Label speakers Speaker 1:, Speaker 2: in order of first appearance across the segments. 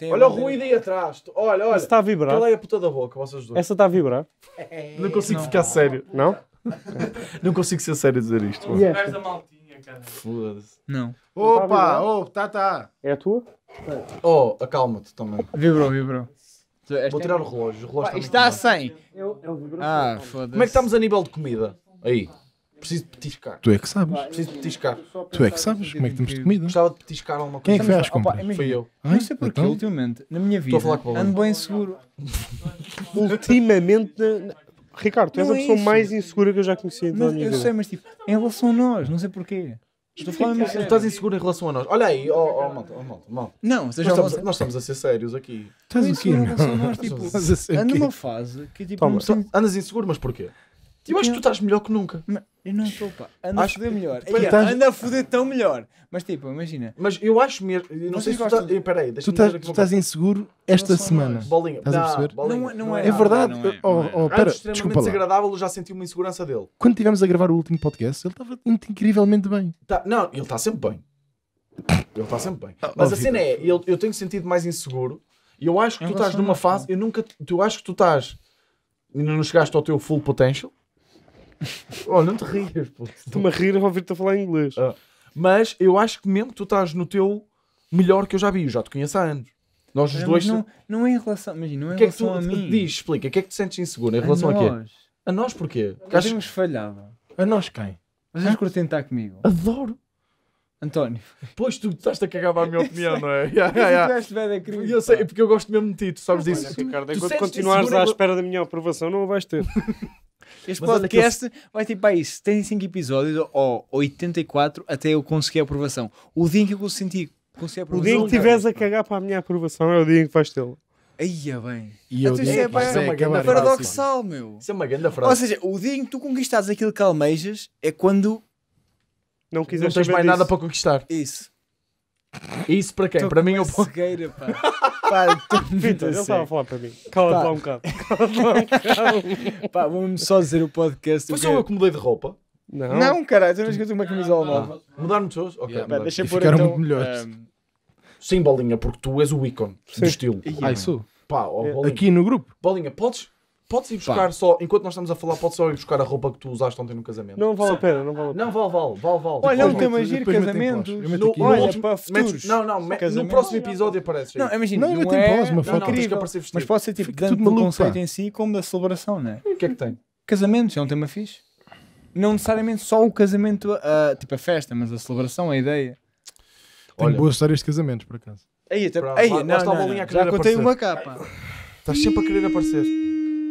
Speaker 1: Tem olha o ruído aí atrás. Olha, olha. Essa está a vibrar. Cala aí a puta da boca, vocês dois. Essa está a vibrar. É, não consigo não. ficar sério. Não? não consigo ser sério a dizer isto. Não yeah. da maltinha, cara. Foda-se. Não. Opa, tá oh, tá, tá. É a tua? Oh, acalma-te também. Vibrou, vibrou. Vou tirar o relógio. O relógio Pá, está tá a 100. É é ah, foda-se. Como é que estamos a nível de comida? Aí. Preciso de petiscar. Tu é que sabes. Preciso de petiscar. Tu é que sabes como é que temos de comida. Gostava de petiscar alguma Quem é que foi às compras? foi eu.
Speaker 2: Não sei porquê, então? ultimamente, na minha vida, a ando bem seguro. Ultimamente.
Speaker 3: Ricardo, tu és a é pessoa mais insegura que eu já conheci na Mas minha eu sei, mas tipo, em relação a nós, não sei porquê.
Speaker 1: Estou a falar Tu estás inseguro em relação a nós. Olha aí, ó, ó, malta, ó, malta, malta. Não, Nós seja estamos, nós estamos a ser sérios aqui. Estás inseguro em relação a nós, tipo, a ser ando numa fase que tipo, Toma, Andas inseguro, mas porquê? Eu acho que tu estás melhor que nunca. Eu não estou, pá. Anda acho... a foder melhor. Depois, yeah, Anda a foder
Speaker 3: tão melhor. Mas tipo, imagina. Mas eu acho mesmo. não sei se tu tá- eh, estás. deixa-me Tu, estás, tu estás
Speaker 4: inseguro esta semana. Bolinha. Estás não, a perceber? É- não, é, é verdade. Não é, oh, oh, é. extremamente desagradável,
Speaker 1: eu já senti uma insegurança dele.
Speaker 4: Quando estivemos a gravar o último podcast, ele estava incrivelmente bem.
Speaker 1: Tá, não, ele está sempre bem. Ele está sempre bem. Ah, Mas a cena é, eu, eu tenho sentido mais inseguro e eu acho que tu estás numa fase. Eu nunca. Tu acho que tu estás. Ainda não chegaste ao teu full potential oh, não te rias, puto. Estou-me a rir a ouvir-te a falar inglês. Ah. Mas eu acho que mesmo tu estás no teu melhor que eu já vi. Eu já te conheço há anos. Nós os dois. Não,
Speaker 3: não é em relação. Imagina, não é em que é que tu, a mim. Diz,
Speaker 1: explica, o que é que te sentes inseguro em relação a, nós. a quê? A nós porquê? Nós temos acho... falhado.
Speaker 3: A nós quem? Vocês curtem estar comigo? Adoro!
Speaker 2: António. Pois
Speaker 1: tu estás a cagar a minha
Speaker 2: opinião, não é? Yeah, yeah,
Speaker 1: yeah. Crime, eu sei, é porque eu gosto mesmo de ti, tu sabes disso. Ricardo, enquanto continuares à espera
Speaker 2: da minha aprovação, não a vais ter. Este Mas podcast eu...
Speaker 3: vai ter para aí 75 episódios ou 84 até eu conseguir a aprovação. O dia em que eu consenti, consegui a aprovação. O dia em que estiveres
Speaker 2: a cagar para a minha aprovação é o dia em que vais tê lo Aí é bem. E eu é, então é bem, é uma grande paradoxal,
Speaker 3: meu. Isso é uma grande frase. Ou seja, o dia em que tu conquistares aquilo que almejas é quando não, não tens mais disso. nada para
Speaker 1: conquistar. Isso. Isso para quem? Tô para mim ou para. Cegueira, pá. pá
Speaker 3: Vitor, ele estava a falar para mim. Cala-te lá um bocado.
Speaker 1: Cala-te lá um bocado. pá, vamos só dizer o podcast. Mas só eu que mudei de roupa. Não, não caralho, tu vez que uma camisola ah, nova. Mudar-me de pessoas? Ok, yeah, deixa por Ficaram então, muito melhores. Um... Sim, bolinha, porque tu és o ícone Sim. do estilo. Yeah. Ah, isso? Pá, oh, bolinha. Aqui no grupo. Bolinha, podes Podes ir buscar Pá. só, enquanto nós estamos a falar, podes só ir buscar a roupa que tu usaste ontem no casamento. Não vale a pena, não vale a pena. Não, vale, vale, vale. vale. Olha, não tema giro, casamentos. No, olha, no, para Não, não, no próximo episódio apareces. Não, imagina, não, não, não é... Pós, uma foto. Não, não, que Mas
Speaker 3: pode ser tipo, Fica tanto do conceito em si como da celebração, não é? O que é que tem? Casamentos, é um tema fixe. Não necessariamente só o casamento, tipo a festa,
Speaker 1: mas a celebração, a ideia.
Speaker 4: Tenho boas histórias de casamentos, por acaso. Aí, até... Aí, não, não, não, já contei uma capa.
Speaker 1: Estás sempre a querer aparecer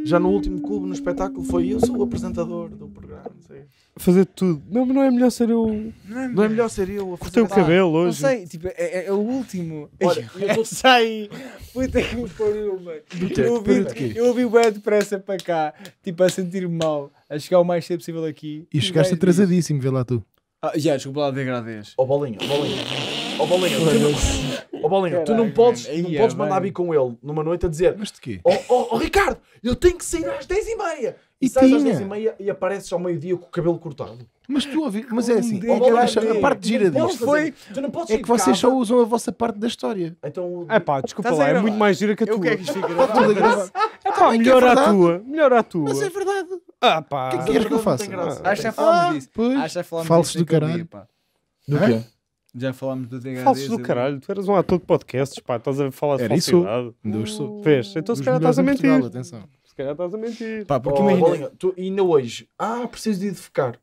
Speaker 1: já no último clube, no espetáculo, foi eu sou o apresentador do programa. Sei.
Speaker 2: Fazer tudo. Não, mas não é melhor ser eu. Não é, não é
Speaker 1: melhor ser eu
Speaker 2: a Cortei o cabelo hoje. Não sei,
Speaker 1: tipo, é, é, é o último. Olha, eu tô...
Speaker 3: foi ter que me pôr mano. Eu ouvi, eu ouvi bem depressa para cá, tipo, a sentir-me mal, a chegar o mais cedo possível aqui. E, chegaste atrasadíssimo, vê lá tu. Ah, já, desculpa lá,
Speaker 1: degradês. Ó, oh, bolinha, bolinha. Ó oh, Bolinho, tu, oh, bolinho, tu não podes, não yeah, podes é, mandar vir com ele numa noite a dizer Mas de quê? Oh, oh, oh Ricardo, eu tenho que sair às 10h30. E, e sais às 10h30 e, e apareces ao meio-dia com o cabelo cortado. Mas tu ouvi, mas é assim, é que eu acho a parte gira disto foi, é que vocês só
Speaker 2: usam a vossa parte da história. Então, é pá, desculpa lá, é muito mais gira que a tua. O é que isto É pá, melhor à tua, melhor a tua. Mas é verdade. Ah pá, o que é que eu faço? Acho que já é ah, falámos
Speaker 3: disso. Acho que já é falámos disso. Falsos
Speaker 2: do caralho. Do quê? Já falámos do DHD. Falsos do caralho, tu eras um ator de podcasts, pá, estás a falar de Era isso? Dos hum. Vês? Então se calhar estás a mentir. Se calhar estás a mentir. Pá, porque oh, imagina- bolinha,
Speaker 1: tu ainda hoje, ah, preciso de defecar.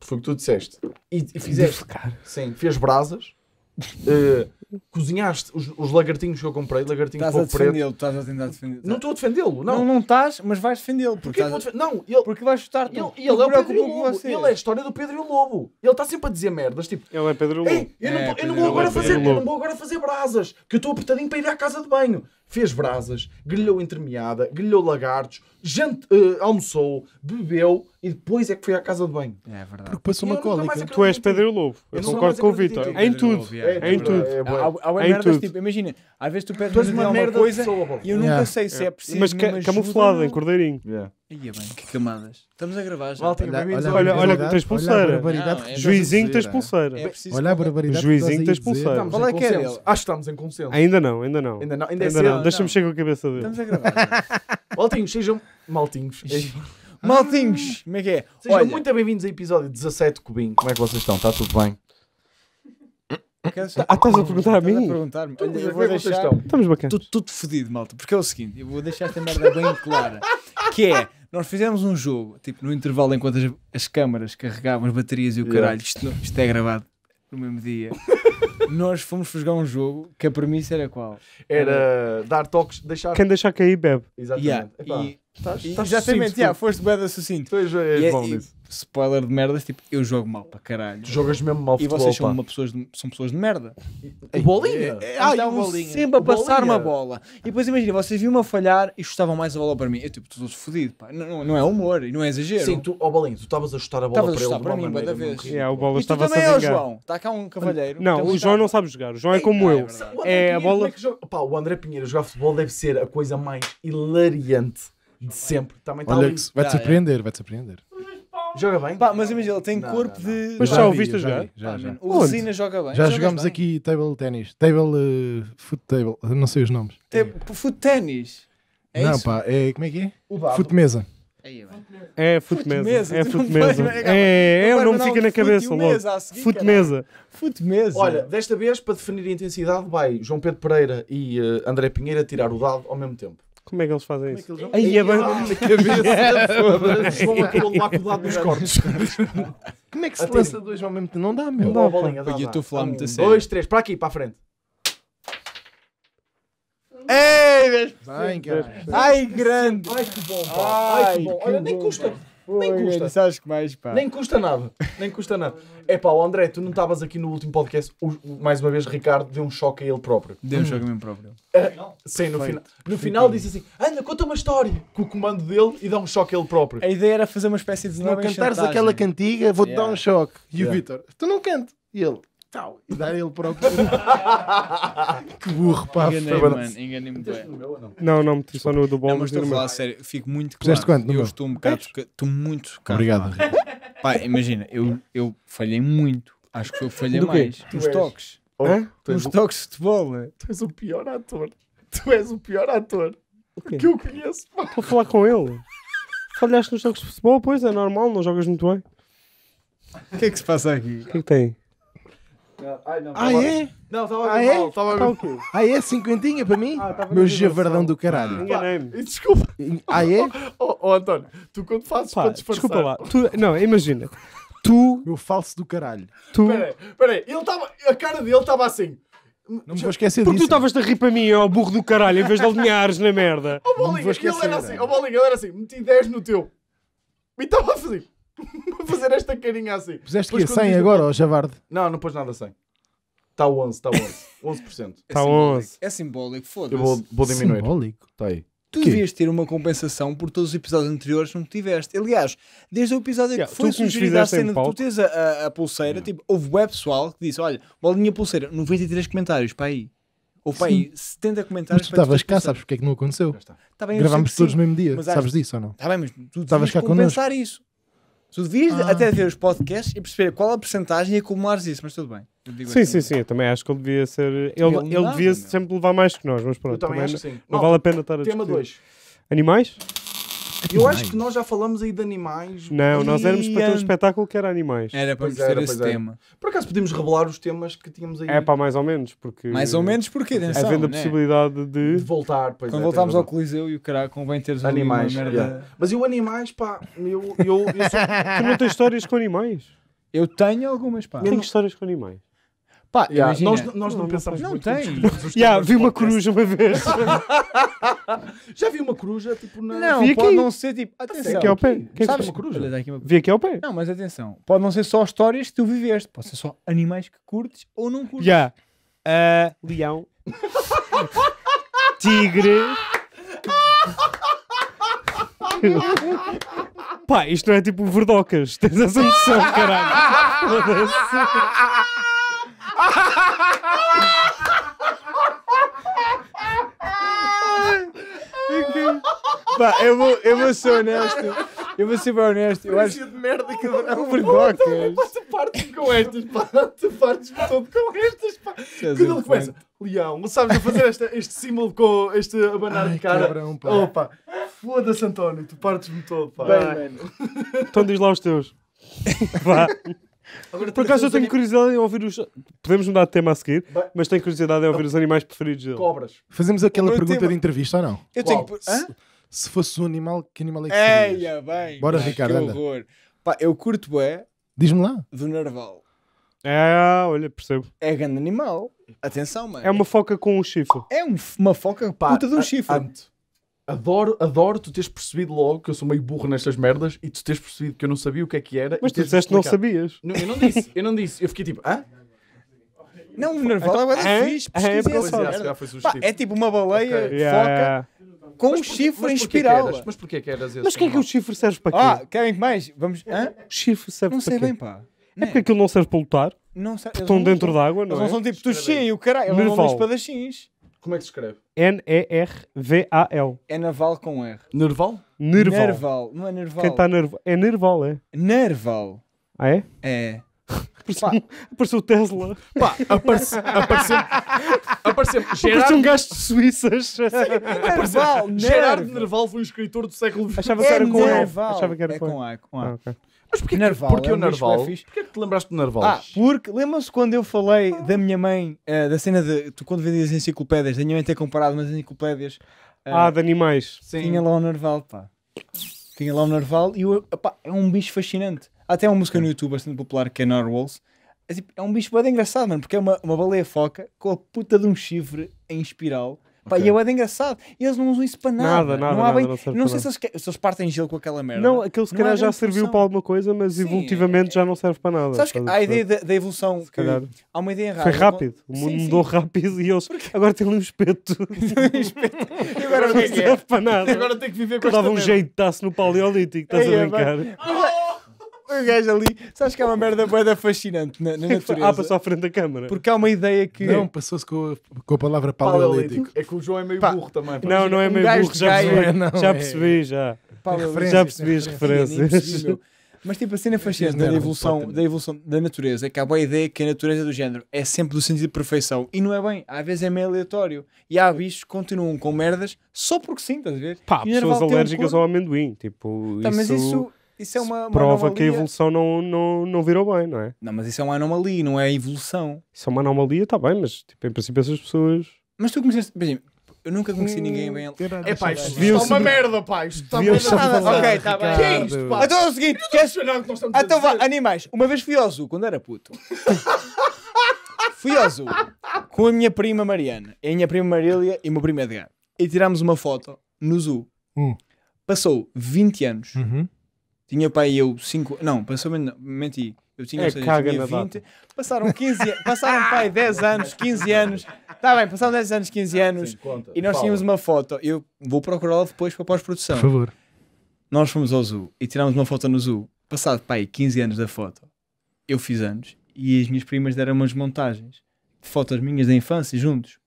Speaker 1: Foi o que tu disseste. E, fizeste. Sim, fez brasas Uh, cozinhaste os, os, lagartinhos que eu comprei, lagartinhos estás a defendê-lo, estás a tentar defendê-lo. Não estou a defendê-lo, não. Não, não estás, mas vais defendê-lo. Porque, não, ele, porque vais chutar ele, ele, ele é o Pedro e o Lobo. Ele é a história do Pedro e o Lobo. Ele está sempre a dizer merdas, tipo, ele é Pedro e o Lobo. Eu, não, é, eu, não vou agora fazer, eu não vou agora fazer brasas, que eu estou apertadinho para ir à casa de banho fez brasas, grelhou intermeada, grelhou lagartos, gente uh, almoçou, bebeu e depois é que foi à casa de banho.
Speaker 3: É verdade. Porque passou uma cólica. Tu
Speaker 1: és Pedro Lobo.
Speaker 2: Eu, eu concordo com o Vitor. Em tudo. É, em tudo. É, é, é, é,
Speaker 3: tipo, imagina, às vezes tu pedes uma, uma merda coisa pessoa, e eu nunca sei se é preciso. Mas ca camuflado em cordeirinho.
Speaker 2: Ia é bem, que camadas.
Speaker 3: Estamos a gravar já. olha, olha, olha, olha que tens pulseira. Não, é Juizinho tens pulseira. É olha a barbaridade. Juizinho tens pulseira. Qual é que é ele? Acho que estamos em conselho. Ainda não,
Speaker 2: ainda não. Ainda não, ainda, ainda é não. Deixa-me chegar com a cabeça dele. Estamos a
Speaker 1: gravar. É? maltinhos, sejam. Maltinhos.
Speaker 3: maltinhos! Ah,
Speaker 1: como é que é? Sejam olha. muito bem-vindos ao episódio 17 Cubim. Como é que vocês estão? Está tudo bem? Ah,
Speaker 3: estás a perguntar a mim? A perguntar então, Olha, eu vou deixar... Estamos bacanas. Tudo fedido, malta. Porque é o seguinte, eu vou deixar esta merda bem clara que é, nós fizemos um jogo, tipo, no intervalo enquanto as, as câmaras carregavam as baterias e o caralho, isto, isto é gravado no mesmo dia. nós fomos jogar um jogo que a premissa era qual?
Speaker 1: Era, era... dar toques, deixar. Quem deixar cair bebe. Exatamente. Yeah. E... Tás, e, tás exatamente, yeah,
Speaker 3: foste bem da sucinto. Tu és, és e, é bom nisso spoiler de merdas, tipo, eu jogo mal para caralho. Tu jogas mesmo mal futebol, E vocês são, uma pessoas de, são pessoas de merda. O bolinha? Ah, eu o sempre a passar Bolinha. uma bola. E depois imagina, vocês viam-me a falhar e chutavam mais a bola para mim. Eu tipo, estou todo fodido, pá. Não, não, não é
Speaker 1: humor e não é exagero. Sim, tu, ó Bolinho, tu estavas a chutar a bola a para ele para mim, bué vez. É, o bola
Speaker 3: estava a também é o
Speaker 2: João. Está cá um cavalheiro. Não, o João não sabe jogar. O João é como eu. É, é a bola.
Speaker 1: É pá, o André Pinheiro jogar futebol deve ser a coisa mais hilariante de sempre. Também está vai-te ah, é.
Speaker 4: surpreender, vai-te surpreender.
Speaker 1: Joga bem? Pá, mas imagina, ele tem Não, corpo não, de.
Speaker 4: Mas já o viste a jogar?
Speaker 3: Já, já. O Onde? Zina joga bem. Já Jogas jogámos bem.
Speaker 4: aqui table ténis, table, eh, foot table, não sei os nomes.
Speaker 3: Tem- Fute ténis. É não, isso? pá, é como é que é? foot é Fute
Speaker 4: mesa.
Speaker 2: É foot mesa É foot mesa É, é, Não o é nome fica na cabeça logo. foot mesa Fute mesa. Olha,
Speaker 1: desta vez, para definir a intensidade, vai João Pedro Pereira e eh, André Pinheiro a tirar o dado ao mesmo tempo. Como é que eles fazem Como é isso? É eles Aí é bem na é cabeça. Vão lá com o lado dos cortes.
Speaker 4: Como é que se lança dois ao mesmo tempo? Não dá, meu. Não, bolinha, dá, eu estou a falar muito Dois,
Speaker 1: três, para aqui, para a frente. Ei, Bem, Ai, grande. Ai, que
Speaker 4: bom, Ai, que bom. Olha,
Speaker 1: nem custa.
Speaker 3: Foi, nem custa. que mais, pá. Nem custa nada.
Speaker 1: Nem custa nada. É pá, o André, tu não estavas aqui no último podcast. O, mais uma vez, Ricardo deu um choque a ele próprio. Deu um choque a mim próprio. Uh, sim, no, fina, no final disse assim: Anda, conta uma história com o comando dele e dá um choque a ele próprio.
Speaker 4: A ideia era fazer uma espécie de. Se não cantares chantagem. aquela cantiga, vou-te yeah. dar um choque. E yeah. o Vitor: Tu não canto. E ele: tal, e dar ele próprio. que burro, pá. Enganei-me, enganei-me bem. Não, não, meti só no do bom.
Speaker 3: Não, mas estou a falar sério, fico muito Puseste claro. quanto Eu estou um bocado, estou muito caro. Obrigado. Pá, imagina, eu, eu falhei muito. Acho que eu falhei Do mais. Nos toques. Hã? Nos oh, toques
Speaker 2: de futebol. é?
Speaker 1: Tu és o pior ator.
Speaker 2: Tu és o pior ator quê? que eu conheço. pá. Vou falar com ele. Falhaste nos jogos de futebol, pois é normal, não jogas muito bem. O que é que se passa aqui? O que é que tem? Ah, não, tá ah, é?
Speaker 4: Não, estava a ver mal. Tava ah, é? Tá tá
Speaker 2: ah, é? Cinquentinha para
Speaker 4: mim? Ah, Meu javardão do caralho. enganei
Speaker 1: Desculpa. Ah, é? Oh, oh, oh, António, tu quando fazes para disfarçar... Desculpa lá.
Speaker 2: Não, imagina. Tu... Meu falso do caralho. Tu... Peraí,
Speaker 1: peraí. Ele estava... A cara dele estava assim... Não me vou esquecer Porque tu estavas
Speaker 2: a rir para mim, ó é burro do caralho, em vez de alinhares na merda. Ó
Speaker 1: assim, oh, Bolinha, ele era assim, ó Bolinha, ele era assim, meti 10 no teu. E estava a fazer... para fazer esta carinha assim. Puseste que 100 agora, ó, Javarde? Não, não pôs nada 100. Está 11, está 11. 11%. É
Speaker 4: está é 11.
Speaker 1: É simbólico, foda-se. Eu vou, vou diminuir. Simbólico. Está aí.
Speaker 3: Tu que? devias ter uma compensação por todos os episódios anteriores que não tiveste. Aliás, desde o episódio yeah, que foi sugerido a cena de tu tens a, a, a pulseira, yeah. tipo, houve web pessoal que disse: olha, bolinha pulseira, 93 comentários, para aí. Ou para aí, 70 comentários. Mas tu estavas cá,
Speaker 4: sabes porque é que não aconteceu? Tá bem, Gravámos todos no mesmo dia, mas, sabes disso ou não? Está bem, mas tu estavas
Speaker 3: cá connosco. isso. Tu devias ah. até ver os podcasts e perceber qual a porcentagem e acumulares isso, mas tudo bem. Sim, assim. sim,
Speaker 2: sim, eu também acho que ele devia ser. Ele, ele, ele devia é? sempre levar mais que nós, mas pronto. Eu também, também acho não, que sim. Não, vale a pena estar a Tema 2. Animais? Eu acho
Speaker 1: que nós já falamos aí de animais. Não, nós éramos para ter um é-
Speaker 2: espetáculo que era animais. Era para Pois era, esse era. tema.
Speaker 1: Por acaso podemos revelar os temas que tínhamos aí É pá, mais ou menos, porque. Mais ou menos porque, atenção, Havendo a né? possibilidade
Speaker 2: de. de voltar. Pois Quando é, voltámos ao
Speaker 1: Coliseu e o caralho, convém teres
Speaker 3: ali Animais.
Speaker 2: uma merda. yeah. Mas eu, animais, pá, eu, eu, eu sou. Tu não tens histórias com animais. Eu tenho algumas, pá. Tenho histórias com animais. Pá, yeah, imagina, nós, nós não, não pensamos não muito. tem. Yeah, vi uma coruja uma vez.
Speaker 1: Já vi uma coruja, tipo, na... Não, vi pode não ser, tipo, tá atenção.
Speaker 2: Aqui ao é
Speaker 3: pé. Que é Sabes? Uma coruja? Olha, aqui uma... Vi aqui ao é pé. Não, mas atenção. Pode não ser só histórias que tu viveste. Pode ser só animais que curtes ou não curtes. Yeah.
Speaker 2: Uh, leão. tigre. Pá, isto não é tipo verdocas. Tens essa noção, caralho.
Speaker 3: Pá, eu vou, eu vou ser honesto. Eu vou ser bem honesto. Eu acho... de
Speaker 2: merda, que não Verdocas. Pá, tu partes com estas, pá.
Speaker 1: Tu partes-me todo com estas, pá. É que ele começa, leão, sabes a fazer esta, este símbolo
Speaker 2: com este abanar de cara. Cabrão, pá. Opa, foda-se, António. Tu partes-me todo, pá. Bem, Então diz lá os teus. Vá. Agora, Por acaso eu tenho anim... curiosidade em ouvir os. Podemos mudar de tema a seguir, mas tenho curiosidade em ouvir os animais preferidos dele. Cobras. Fazemos aquela pergunta tema. de entrevista ou não? Eu Qual?
Speaker 4: tenho.
Speaker 1: Se,
Speaker 2: se, fosse um animal, que animal é
Speaker 4: que
Speaker 1: seria? bem.
Speaker 3: Bora, Ricardo. Que anda. Pá, eu curto bué. Diz-me lá. Do narval.
Speaker 2: É, olha, percebo. É
Speaker 3: grande animal. Atenção, mano. É
Speaker 2: uma foca com um chifre. É um, uma
Speaker 1: foca, pá. Puta de um chifre. Adoro, adoro tu teres percebido logo que eu sou meio burro nestas merdas e tu teres percebido que eu não sabia o que é que era. Mas tu disseste que não sabias. Não, eu não disse, eu não disse. Eu fiquei tipo, hã? Não, o narval então, é é? é, ah é, tipo uma baleia
Speaker 3: okay. yeah. foca com mas um chifre em espiral. Mas
Speaker 2: porquê que eras esse? Mas o que é que o chifre serve para ah, quê? Ah, querem mais? Vamos... Hã? O chifre serve não para quê? Não sei bem, pá. É porque né? aquilo não serve para lutar?
Speaker 3: Não serve. Estão dentro d'água, não é? Eles não são tipo tuxim e o caralho. Eles não são espadachins. Como é que se
Speaker 1: escreve?
Speaker 2: É N-E-R-V-A-L. É Naval com R. Nerval? Nerval. Nerval. Não é Nerval. Quem está nerval? É Nerval, é? Nerval. Ah, é? É. Apareceu o Tesla. Pá, apareceu. Apareceu.
Speaker 1: apareceu Apareceu um
Speaker 2: gajo de Suíças. É nerval, Gerardo Nerval foi um escritor do século XX. Achava que era é com Nerval. Achava
Speaker 1: que era com A. Com A. Ah, mas porquê, Narval, porque é o Narval? Porquê que te lembraste do Narval? Ah, porque
Speaker 3: lembram-se quando eu falei da minha mãe, uh, da cena de tu quando vendias enciclopédias, da minha mãe ter comparado umas enciclopédias. Uh, ah, de animais. Sim. Tinha lá o Narval, pá. Tinha lá o Narval e o, é um bicho fascinante. Há até uma música no YouTube bastante popular que é Narwhals. É, tipo, é um bicho bem engraçado, mano, porque é uma, uma baleia foca com a puta de um chifre em espiral Pá, okay. E é bem engraçado. E eles não usam isso para nada. Nada, nada. Não, nada, bem... não, não, não sei se eles, se eles, partem gelo com aquela merda. Não, aquele se calhar já serviu função.
Speaker 2: para alguma coisa, mas Sim, evolutivamente é... já não serve para nada. Sabes que há a ideia
Speaker 3: da, evolução. Se
Speaker 2: calhar. Há uma ideia errada. Foi rápido. O mundo mudou rápido e eles agora tem um espeto. um espeto. E agora é não é? serve para nada. Agora tem que viver com esta Dava um jeitaço no paleolítico, estás a é, brincar o gajo ali, sabes que é uma merda boeda fascinante na, na natureza.
Speaker 4: Ah, passou à frente da câmara. Porque há uma ideia que. Não, passou-se com, a- com a palavra paleolítico.
Speaker 1: É que o João é meio Pá. burro também.
Speaker 4: pá. Não, não é Um meio burro, já percebi, Não, já é- percebi, já. Já percebi as
Speaker 3: referências. É mas tipo, a cena fascinante da evolução, da evolução da natureza é que há boa ideia que a natureza é do género é sempre do sentido de perfeição. E não é bem, às vezes é meio aleatório. E há bichos que continuam com merdas só porque sim, estás a ver?
Speaker 2: Pá, E pessoas um alérgicas ao amendoim, tipo, Tá, isso... mas isso
Speaker 3: isso é uma, uma prova anomalia. que a evolução
Speaker 2: não, não, não virou bem, não é? Não, mas isso é uma anomalia, não é a evolução. Isso é uma anomalia, está bem, mas tipo, em princípio essas pessoas. Mas tu conheceste. Imagina, eu nunca conheci ninguém bem. É hum, pá, isto é uma merda,
Speaker 1: pá. Isto
Speaker 3: está uma merda. Ok, está
Speaker 2: bem. Que é isto, pá? Então
Speaker 3: é o seguinte: queres... então vá, animais. Uma vez fui ao zoo quando era puto. fui ao zoo com a minha prima Mariana, é a minha prima Marília e o meu primo Edgar. E tirámos uma foto no zoo. Hum. Passou 20 anos. Uhum tinha pai e eu 5. Não, passou -me, menti. Eu tinha, é, seja, caga tinha 20. Data. Passaram 15 passaram pai 10 anos, 15 anos. Está bem, passaram 10 anos, 15 anos. Sim, e nós tínhamos uma foto. Eu vou procurá-la depois para pós-produção. Por favor. Nós fomos ao zoo e tirámos uma foto no zoo. Passado pai quinze 15 anos da foto, eu fiz anos e as minhas primas deram umas montagens de fotos minhas da infância juntos.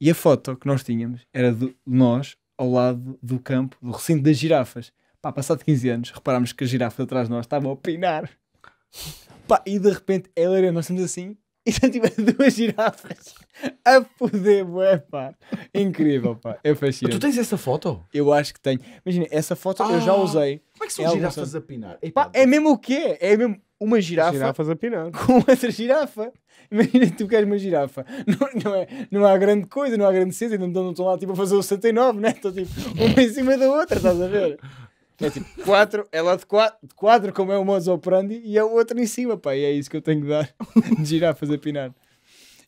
Speaker 3: E a foto que nós tínhamos era de nós ao lado do campo, do recinto das girafas. Pá, passado 15 anos, reparámos que a girafa atrás de nós estava a opinar. Pá, e de repente ela era, nós estamos assim, e já tivemos duas girafas a foder, ué, pá. Incrível, pá. É fascinante. Tu tens essa foto? Eu acho que tenho. Imagina, essa foto ah, eu já ah, usei. Como é que são é girafas a pinar? Ei, pá, pá, é mesmo o quê? É mesmo uma girafa. Girafas a pinar. Com outra girafa. Imagina que tu queres uma girafa. Não, não, é, não há grande coisa, não há grande cena, não, não estão lá tipo a fazer o 69, né? Estão tipo uma em cima da outra, estás a ver? É tipo, quatro, ela é de quatro, de quatro como é o modus operandi, e a é outra em cima, pá. E é isso que eu tenho que dar de fazer pinar.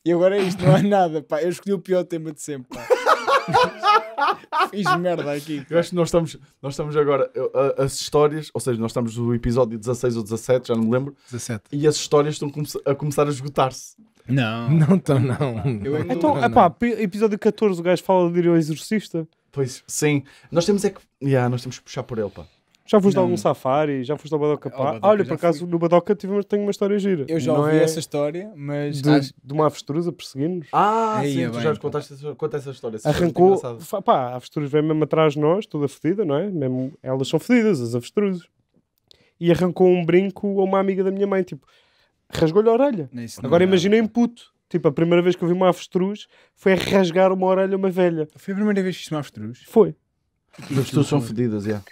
Speaker 3: E agora é isto, não há nada, pá. Eu escolhi o pior tema de sempre, pá. Fiz merda aqui. Pá.
Speaker 1: Eu acho que nós estamos, nós estamos agora, eu, a- as histórias, ou seja, nós estamos no episódio 16 ou 17, já não me lembro, 17. e as histórias estão a começar a esgotar-se. Não. Não estão, não. Eu Então, não.
Speaker 2: episódio 14 o gajo fala de
Speaker 1: ir ao exorcista. Pois, sim. Nós temos é que. Yeah, nós temos que puxar por ele, pá. Já foste a algum
Speaker 2: safari? Já foste ao Badoca Pá? Badoca, olha, por acaso fui. no Badoca tive, tenho uma história gira. Eu já não ouvi é essa história, mas. De, acho... de uma avestruza perseguindo-nos. Ah, Aí, sim, é tu bem, já
Speaker 1: contaste conta essa história. Essa Arrancou. História
Speaker 2: é pá, a avestruz vem mesmo atrás de nós, toda fedida, não é? Mesmo, elas são fedidas, as avestruzes. E arrancou um brinco a uma amiga da minha mãe, tipo, rasgou-lhe a orelha. Agora imagina em puto. Tipo, a primeira vez que eu vi uma avestruz foi a rasgar uma orelha a uma velha. Foi a primeira vez que vi uma avestruz? Foi. As pessoas são
Speaker 1: fedidas, é. Yeah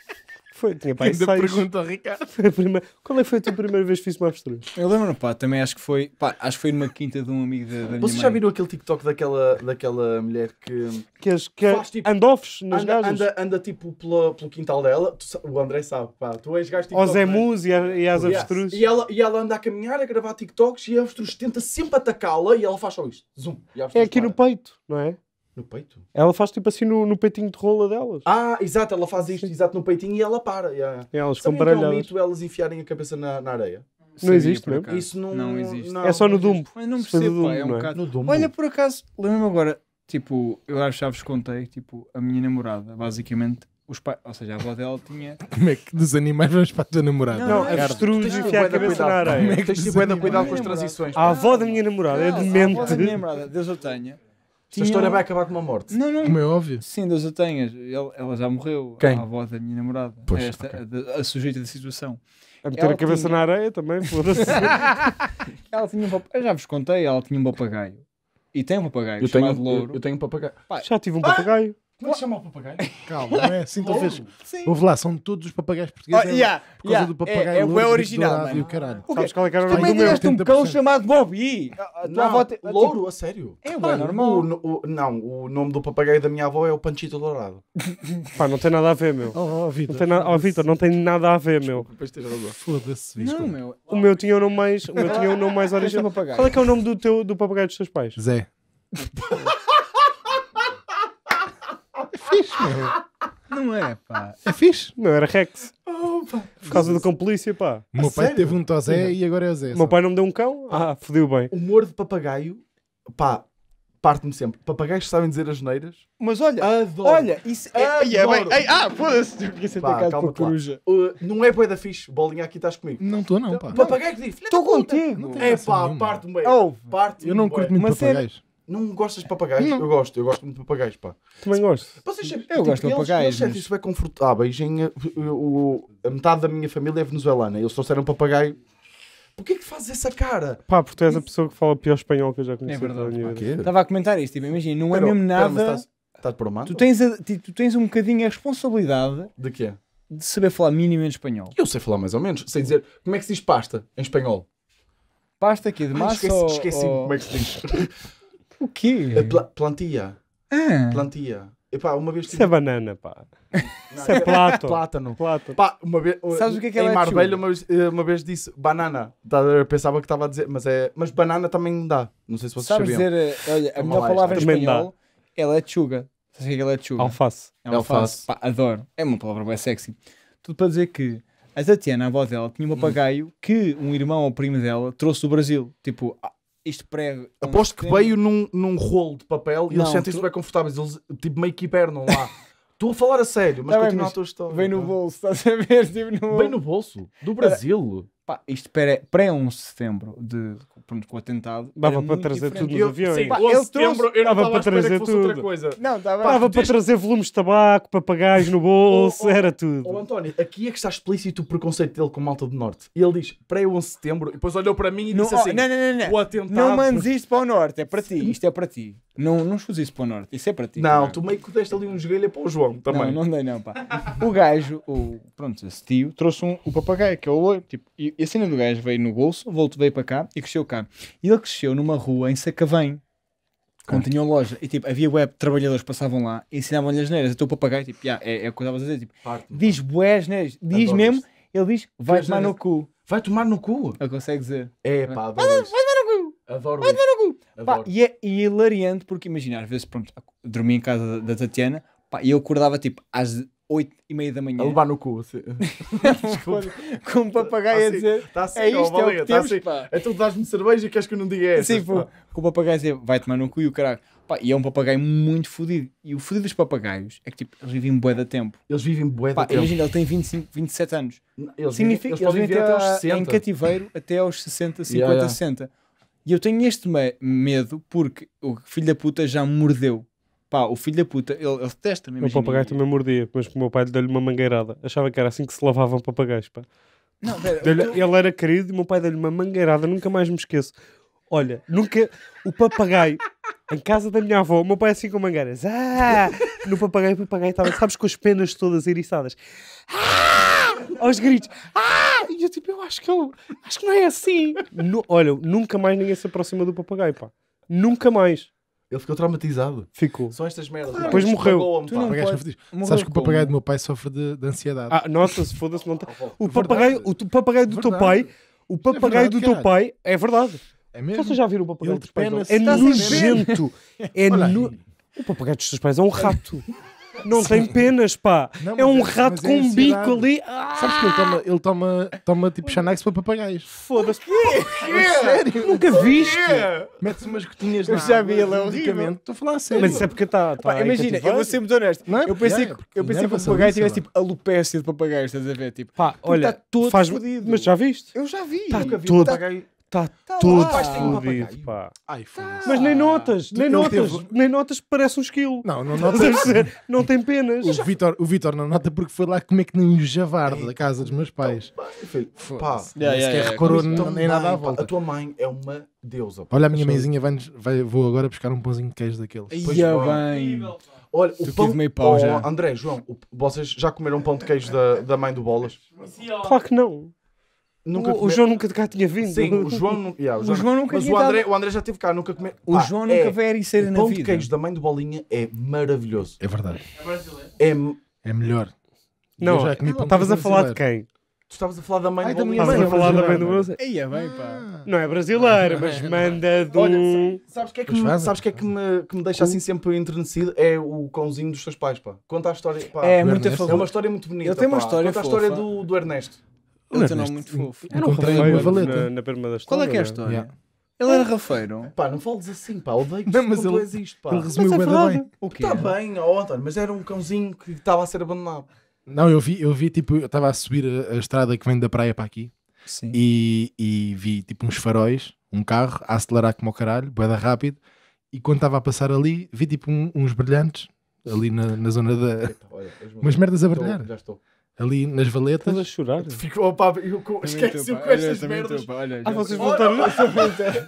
Speaker 3: foi? Tinha pai Ainda seis.
Speaker 2: ao Ricardo. Foi a primeira... Qual é que foi a tua primeira vez que fiz uma avestruz?
Speaker 3: Eu lembro-me, pá, também acho que foi, pá, acho que foi numa quinta de um amigo da, da minha Vocês já
Speaker 1: viram aquele TikTok daquela, daquela mulher que... Que,
Speaker 2: é, que é Faz, tipo, nas anda, Anda,
Speaker 1: anda tipo pelo, pelo quintal dela, tu, o André sabe, pá, tu és gajo TikTok. Os é? emus
Speaker 2: e, as yes. avestruzes. E ela,
Speaker 1: e ela anda a caminhar, a gravar TikToks e a avestruz tenta sempre atacá-la e ela faz só isto,
Speaker 2: zoom. É aqui para. no peito, não é? No peito? Ela faz tipo assim no, no peitinho de rola delas.
Speaker 1: Ah, exato, ela faz isto, exato, no peitinho e ela para. Yeah. E é, elas ficam que é mito elas enfiarem a cabeça na, na areia? Não existe, mesmo? Acaso. Isso não, não existe. Não, é só no Dumbo. Mas não percebo, pá, é um é? bocado... É? Olha,
Speaker 3: por acaso, lembro-me agora, tipo, eu acho que já vos contei, tipo, a minha namorada, basicamente, os pais, ou seja, a avó dela tinha. Como é que dos animais
Speaker 4: vamos para a tua namorada?
Speaker 2: Não, não é avestruz e enfiar a cabeça na areia. Como é que tens de cuidar com as transições? A avó
Speaker 3: da minha namorada é demente. A avó da minha namorada, Deus o tenha esta história vai acabar com uma morte. Não, não. Como é óbvio. Sim, Deus a tenhas. Ela já morreu. Quem? A avó da minha namorada. Pois, Esta, okay. a, a, sujeita da situação. A meter ela a cabeça tinha... na
Speaker 2: areia também, foda-se.
Speaker 3: ela tinha um papagaio. Eu já vos contei, ela tinha um papagaio. E tem um papagaio eu chamado tenho, Louro. Eu, eu tenho um papagaio. Já tive um
Speaker 1: papagaio.
Speaker 2: Ah! Como é que chama o papagaio? Calma, não é assim
Speaker 4: Houve lá, de todos os papagaios portugueses. Oh, yeah, é, por causa yeah, do papagaio. É, é, louro, é original. E o caralho. Okay. Sabes
Speaker 2: qual é que era o original? do meu?
Speaker 4: um cão chamado Bobby.
Speaker 1: A, ah, a ah, não, é tipo, Louro, a sério. É, o é normal. O, o, não, o nome do papagaio da minha avó é o Panchito Dourado.
Speaker 2: Pá, não tem nada a ver, meu. Oh, oh Vitor. Não, na... oh, Vitor, não tem nada a ver, meu. É Foda-se, Não, meu. O meu tinha o nome mais, o meu tinha o nome mais original. Qual é que é o nome do, teu, do papagaio dos teus pais? Zé. fixe, meu. Não é, pá. É fixe. Não era Rex. Oh, pá. Por causa do cão polícia, pá. O meu pai sério? teve um Tozé e agora é o Zé. O meu pai não me deu um cão? Ah, fodeu bem.
Speaker 1: Humor de papagaio, pá, parte-me sempre. Papagaios sabem dizer as neiras. Mas olha, adoro. olha, isso é. Ai, é bem, ai, ah, foda-se, eu ser pá, por coruja. Uh, não é da fixe, bolinha aqui estás comigo. Não estou, não, então, pá. Papagaio que diz, estou contigo. É pá, parte-me bem. Oh, parte eu não curto muito papagaios. Não gostas de papagaios? Não. Eu gosto, eu gosto muito de papagaios, pá. Também gosto. Vocês, eu tipo, gosto de papagaios. Tipo, eles, eles mas... bem confortáveis. Em, eh, o, a metade da
Speaker 2: minha família é venezuelana. Eles trouxeram papagaio.
Speaker 1: Porquê que fazes essa cara?
Speaker 2: Pá, porque tu és a pessoa que fala pior espanhol que eu já conheci. É verdade. Estava
Speaker 3: a comentar isto, tipo, imagina, não é mesmo nada...
Speaker 2: estás, por Tu tens,
Speaker 3: a, tu tens um bocadinho a responsabilidade... De quê? De saber falar em espanhol.
Speaker 1: Eu sei falar mais ou menos. Sei dizer, como é que se diz pasta em espanhol? Pasta aqui de massa ah, esqueci, ou... esqueci ou... como é que se diz. O quê? É pla plantia. É. Plantia. uma vez Isso tive... é banana, pá. Isso é, é plátano. Plátano. Pá, uma vez, Sabes o que é que ela Em Marbella, uma vez, eh, uma vez disse banana. Tá, pensava que estava a dizer, mas é. Mas banana também dá. Não sei se vocês Sabes sabiam. dizer, eh, olha, a melhor palavra em espanhol, ela é chuga. Sabes o
Speaker 3: que é que ela é chuga? Alface. É alface. alface. Pá, adoro. É uma palavra bem sexy. Tudo para dizer que a Tatiana, a avó dela, tinha um uhum. papagaio hum. que um irmão ou primo dela trouxe do Brasil. Tipo,
Speaker 1: isto prego. É Aposto que veio num, num rolo de papel e não, eles sentem-se tu... bem confortáveis. Eles tipo meio que hibernam lá. Estou a falar a sério, mas tá continua bem, mas a tua história. Vem no tá? bolso, estás a ver? Tipo, no... Bem no bolso? Do
Speaker 3: Brasil? Pá, isto pré 11 de setembro, de, pronto, com o atentado.
Speaker 2: Dava para trazer diferente. tudo nos aviões. Sim, pá, ele trouxe, setembro, eu não dava para trazer tudo. Não, dava, dava para trazer volumes de tabaco, papagaios no bolso, oh, oh, era tudo. Oh, António, aqui é que está
Speaker 1: explícito o preconceito dele com malta do Norte. E
Speaker 2: ele diz pré 11 de setembro,
Speaker 1: e depois olhou para mim e não, disse oh, assim: não, não, não, não. o atentado. Não mandes isto para o Norte,
Speaker 3: é para ti. Isto é para ti.
Speaker 1: Não, não expus isso para o Norte, isso é para ti. Não, não. É? tu meio que
Speaker 3: deste ali um esgalha para o João também. Não, não dei, não, pá. o gajo, o, pronto, esse tio, trouxe um, o papagaio, que é o tipo. E, e a cena do gajo veio no bolso, voltou, veio para cá e cresceu cá. E ele cresceu numa rua em Sacavém, quando ah. tinham loja. E tipo, havia web, trabalhadores passavam lá e ensinavam-lhe as neiras. Então o papagaio, tipo, yeah, é, é o que eu estava a dizer. Tipo, Parte, diz bué as neiras, diz Adoro mesmo, isto. ele diz, vai tomar no cu. Vai tomar no cu? Ele consegue dizer. É pá, vai, vai tomar no cu.
Speaker 1: Adoro vai tomar no
Speaker 3: cu. Pá, e é hilariante porque imaginar às vezes, pronto, dormi em casa da, da Tatiana pá, e eu acordava tipo às 8 e meia da manhã. A levar no cu,
Speaker 1: com um papagaio tá, a assim, dizer. Está assim, é isto, ó, é o que tá temos, tá assim. Pá. Então dás-me cerveja e queres que eu não diga essa. Sim, pô,
Speaker 3: com o papagaio a dizer, vai tomar no cu e o caralho. Pá, e é um papagaio muito fodido. E o fodido dos papagaios é que tipo, eles vivem bué da tempo. Eles vivem bué da tempo. Imagina, ele tem 25, 27 anos. Eles Significa que eles, eles vivem até, até aos 60. em cativeiro até aos 60, 50, yeah, yeah. 60. E eu tenho
Speaker 2: este medo porque o filho da puta já mordeu Pá, o filho da puta, ele, ele detesta mesmo. O papagaio também mordia, mas o meu pai deu-lhe uma mangueirada. Achava que era assim que se lavavam papagaios, pá. Não, pera, tu... Ele era querido e o meu pai deu-lhe uma mangueirada, nunca mais me esqueço. Olha, nunca. O papagaio, em casa da minha avó, o meu pai é assim com mangueiras. Ah! No papagaio, o papagaio estava, sabes, com as penas todas eriçadas. Ah! Aos gritos. Ah! E eu tipo, eu acho que eu, acho que não é assim. No, olha, nunca mais ninguém se aproxima do papagaio, pá. Nunca mais. Ele ficou traumatizado. Ficou. São estas merdas. Claro, depois morreu. Tu não morreu Sabes que o papagaio do meu pai sofre de, de ansiedade. Ah, nossa, se foda-se. Não... Tá... O papagaio, o papagaio do teu pai, o é papagaio é verdade, do teu é. pai, é verdade. É mesmo? Vocês já viram o papagaio dos pais? É nojento. É no... O papagaio dos teus pais é um rato. Não Sim. tem penas, pá. Não, é um é, rato é com é um bico ali. Ah! Sabes que ele toma,
Speaker 4: ele toma, toma tipo Xanax para papagaios.
Speaker 2: Foda-se. Sério? Nunca viste?
Speaker 4: Mete-se umas gotinhas Eu já vi, ele é, é horrível. Estou a falar a sério. Mas isso é porque está. Tá, tá é imagina, eu vou
Speaker 3: ser muito honesto. Não, eu pensei, eu pensei que o papagaio tivesse tipo alopécia de papagaios. estás a ver? Tipo, pá, tá olha, todo faz, fodido. Mas já viste? Eu já vi. Está todo Está
Speaker 2: tá tudo fodido, pá. Ai, tá. Mas nem notas, nem notas, teve- nem notas parece um esquilo. Não, não notas.
Speaker 4: não tem penas. O Vitor, o Vitor não nota porque foi lá como é que nem o javarde da casa dos meus pais. Filho, então, pá, Yeah, yeah, sequer yeah. reparou tua nem nada à mãe, pá, volta. a tua
Speaker 1: mãe é uma deusa. pá. Olha, a
Speaker 4: minha mãezinha vai, vai, vou agora buscar um pãozinho de queijo daqueles. Pois Ia
Speaker 1: bem. Olha, o pão. meio pau Oh, já. André, João, o- vocês já comeram um pão de queijo da, da mãe do Bolas?
Speaker 2: Claro que não. Nunca o, come... o, João nunca de cá tinha vindo. Sim, o João, yeah, o João, o João nunca Mas o André, dado...
Speaker 1: o André já teve cá, nunca comeu. O Pá, João nunca é... veio ericeira na vida. O pão de queijo da mãe do Bolinha é maravilhoso. É verdade. É brasileiro. É, é melhor. Não, estavas a falar de quem? Tu estavas a falar da mãe Ai, do Estavas a falar da mãe do Bolsa. Aí é bem, pá. Ah. Não é brasileiro, é mas manda do. Olha, sabes o que é que, me, sabes que, é que, me, que me deixa assim sempre entrenecido? É o cãozinho dos teus pais, pá. Conta a história. Pá. É, muito É uma história muito bonita. Eu tenho uma história. Conta a história do, do Ernesto.
Speaker 3: Ele tem um nome muito fofo. Era um rafeiro valeta. Na, na perma da história. Qual é que é a história? Yeah. Ele era rafeiro. Pá, não fales
Speaker 1: assim, pá. Odeio que mas ele, és isto, pá. Ele resumiu é bem. O quê? Está bem, ó, António, mas era um cãozinho que estava a ser abandonado.
Speaker 4: Não, eu vi, eu vi tipo, eu estava a subir a, a, estrada que vem da praia para aqui Sim. E, e vi tipo uns faróis, um carro a acelerar como o caralho, boeda rápido. E quando estava a passar ali, vi tipo um, uns brilhantes ali na, na zona da. Eita, olha, umas merdas a então, brilhar. já estou ali nas valetas. Estás a chorar? Ficou, opa, eu, eu esqueci-me
Speaker 1: com estas merdas. Pá, olha, Ah, vocês voltaram.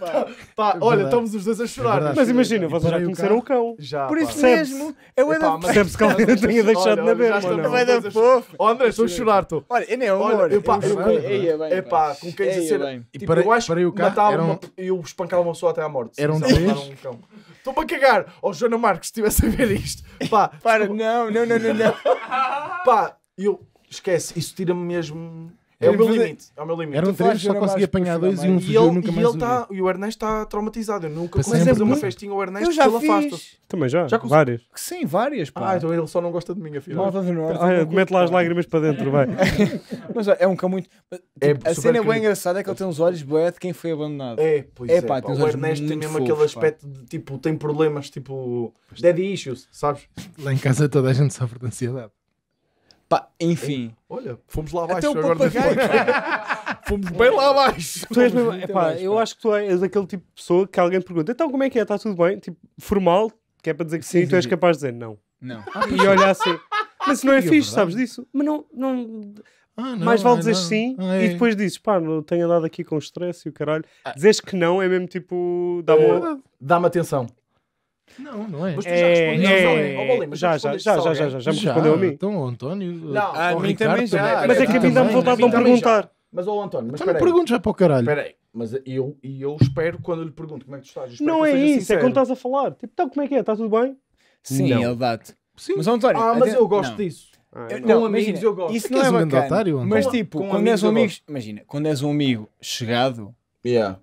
Speaker 1: Pá, pá, é olha, estamos os dois a é chorar. É mas imagina, vocês já conheceram o
Speaker 2: cão. Já, Por isso mesmo,
Speaker 1: É eu ainda mas... se que alguém tenha deixado olha, na berma. Não é? o da fofo. André, estou a chorar, estou. Olha, eu nem é amor. É pá, com quem dizer. Tipo, eu acho que matava eu espancava uma pessoa até à morte. Eram três. Estou-me a cagar. Ó, oh, Joana Marques, se estivesse a ver isto. Pá, para, não, não, não, não, não. Pá, eu esquece, isso tira-me mesmo.
Speaker 2: É, é o meu limite. É o meu limite. Eram um então, três, só conseguia apanhar dois e um e ele, nunca e mais. Ele tá,
Speaker 1: e o Ernesto está traumatizado. Eu nunca comecei a uma festinha o Ernesto eu já ele afasta
Speaker 2: Também já. já consegui... Várias.
Speaker 1: Sim, várias. Pá. Ah, então ele só não gosta de mim, afinal. Malta
Speaker 3: do Norte. Ah, é, mete lá as lágrimas para dentro, vai.
Speaker 2: Mas é um cão muito. é tipo, a cena é bem engraçada
Speaker 3: é que ele tem uns olhos boé de quem foi abandonado. É, pois é. é pá, o
Speaker 1: Ernesto tem mesmo aquele aspecto de tipo, tem problemas, tipo, Dead issues, sabes?
Speaker 4: Lá em casa toda a gente sofre de ansiedade.
Speaker 1: Pá,
Speaker 3: enfim.
Speaker 2: Olha, fomos lá abaixo Até agora. fomos bem lá abaixo. Tu és mesmo, eu acho que tu és aquele tipo de pessoa que alguém pergunta, então como é que é? Está tudo bem? Tipo, formal, que é para dizer que sim, sim, sim. tu és capaz de dizer não.
Speaker 4: Não. Ah, e olha assim. Mas se não é, é, fixe, verdade. sabes
Speaker 2: disso? Mas não. não... Ah, não mais vale dizer sim ah, é. e depois dizes, pá, não tenho andado aqui com estresse e o caralho. Ah. Dizes que não é mesmo tipo. Dá-me é, dá atenção.
Speaker 4: Não, não é. Mas tu já é, respondeu é, ao já, já, já, já, já, já, já me respondeu a mim. Então, o António. Não, eh, ah, a mim também já. Mas é que a mim dá-me vontade de não
Speaker 2: perguntar.
Speaker 1: Mas, ó, António, mas. Então, não perguntes já
Speaker 2: para o caralho. Espera
Speaker 1: aí mas eu, e eu espero quando lhe pergunto como é que tu estás.
Speaker 3: Não é isso, é sincero. é quando
Speaker 2: estás a falar. Tipo, então como é que é? Está tudo bem? Sim, não. ele
Speaker 1: dá-te.
Speaker 3: Mas António, ah, mas até... eu gosto não. disso. Ah, eu, não, não amigos eu gosto. Isso não é, é bacana. Otário, mas tipo, com quando és um amigo, imagina, quando és um amigo chegado, yeah.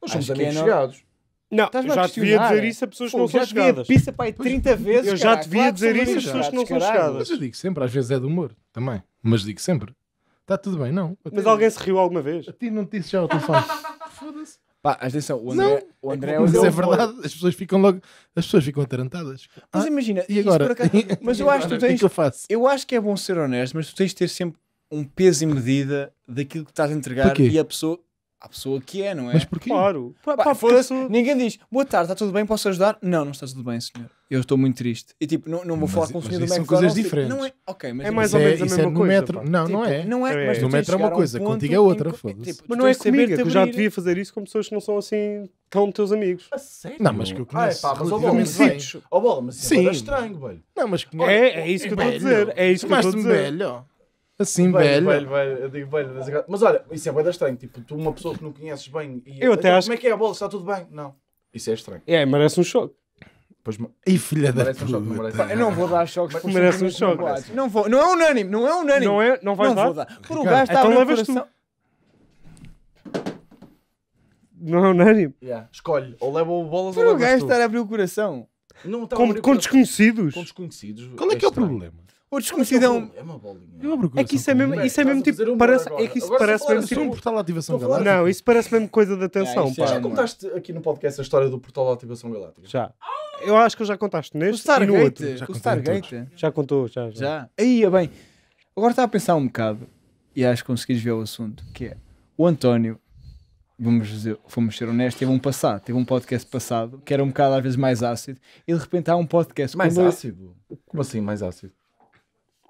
Speaker 3: nós somos amigos é chegados.
Speaker 2: Não, eu já devia dizer isso a pessoas que não são chegadas. Pizza pai, 30 vezes. Eu já devia dizer isso a pessoas que não são chegadas. Mas eu
Speaker 4: digo sempre, às vezes é de humor também. Mas digo sempre. Está tudo bem,
Speaker 2: não. Mas alguém se riu alguma vez? A ti não te disse já o telefone. Foda-se. Pá,
Speaker 4: atenção, o André,
Speaker 2: o André
Speaker 3: é, mas é, é
Speaker 4: verdade, as pessoas ficam logo, as pessoas ficam atarantadas. Mas ah, imagina, e agora? Acaso,
Speaker 3: mas eu acho que tu é tens, que eu, faço? eu acho que é bom ser honesto, mas tu tens de ter sempre um peso e medida daquilo que estás a entregar e a pessoa a pessoa que é, não é? Mas porquê? Claro. Pá, pá, porque Ninguém diz, boa tarde, está tudo bem, posso ajudar? Não, não está tudo bem, senhor. Eu estou muito triste. E tipo, não, não vou Mas
Speaker 4: falar com o senhor do isso são coisas diferentes. Tipo, não é, ok, mas É mais ou é, menos a é mesma no coisa, metro. Não, não tipo, é. Não é, É. mas No metro é uma um coisa, contigo é outra, em tipo, foda-se. tipo, Mas não é comigo, é que eu já devia
Speaker 2: fazer isso com pessoas que não são assim tão teus amigos. Não, mas que eu Ah, é conheço. pá, mas ó bolo, mas isso- mas é estranho,
Speaker 4: velho. Não, mas que É, é isso que eu estou a dizer. É isso que eu estou a dizer. velho assim, velho. velho, velho. Eu digo
Speaker 1: velho, mas olha, isso é bem estranho. Tipo, tu, uma pessoa que não conheces bem e. Eu então, até então, acho Como é que é a bola? Está tudo bem? Não. Isso é estranho.
Speaker 2: É, merece um choque. Pois, e filha da puta. eu não
Speaker 1: vou
Speaker 3: dar choques porque merece um choque. Não vou, não é unânime, não é unânime. Não é, não vai não dar. dar. Por um
Speaker 2: gajo está então levas coração... Não é unânime.
Speaker 1: Yeah. Escolhe, ou leva o bolas Por ou leva o gajo estar a tá
Speaker 2: abrir o coração. Não,
Speaker 1: tá com, com desconhecidos. Com
Speaker 2: desconhecidos. Qual é, é que é o problema? O desconhecido é um. É uma bolinha. É, uma é que isso é mesmo, isso é mesmo tipo. Parece, é que isso agora parece mesmo tipo. Um portal de ativação galáctica. Não, isso parece mesmo coisa da atenção. É, pá, já
Speaker 1: contaste aqui no podcast a história do portal de ativação galáctica? Já.
Speaker 2: Eu acho que já contaste neste o Stargate, e no outro. Já o
Speaker 1: Stargate.
Speaker 3: Já contou, já. Já. já. Aí, é bem. Agora estava a pensar um bocado e acho que consegui desviar o assunto, que é o António, vamos dizer, fomos ser honestos, teve um passado, teve um podcast passado, que era um bocado às vezes mais ácido, e de repente há um podcast... Mais ácido?
Speaker 1: Eu... Como assim mais ácido?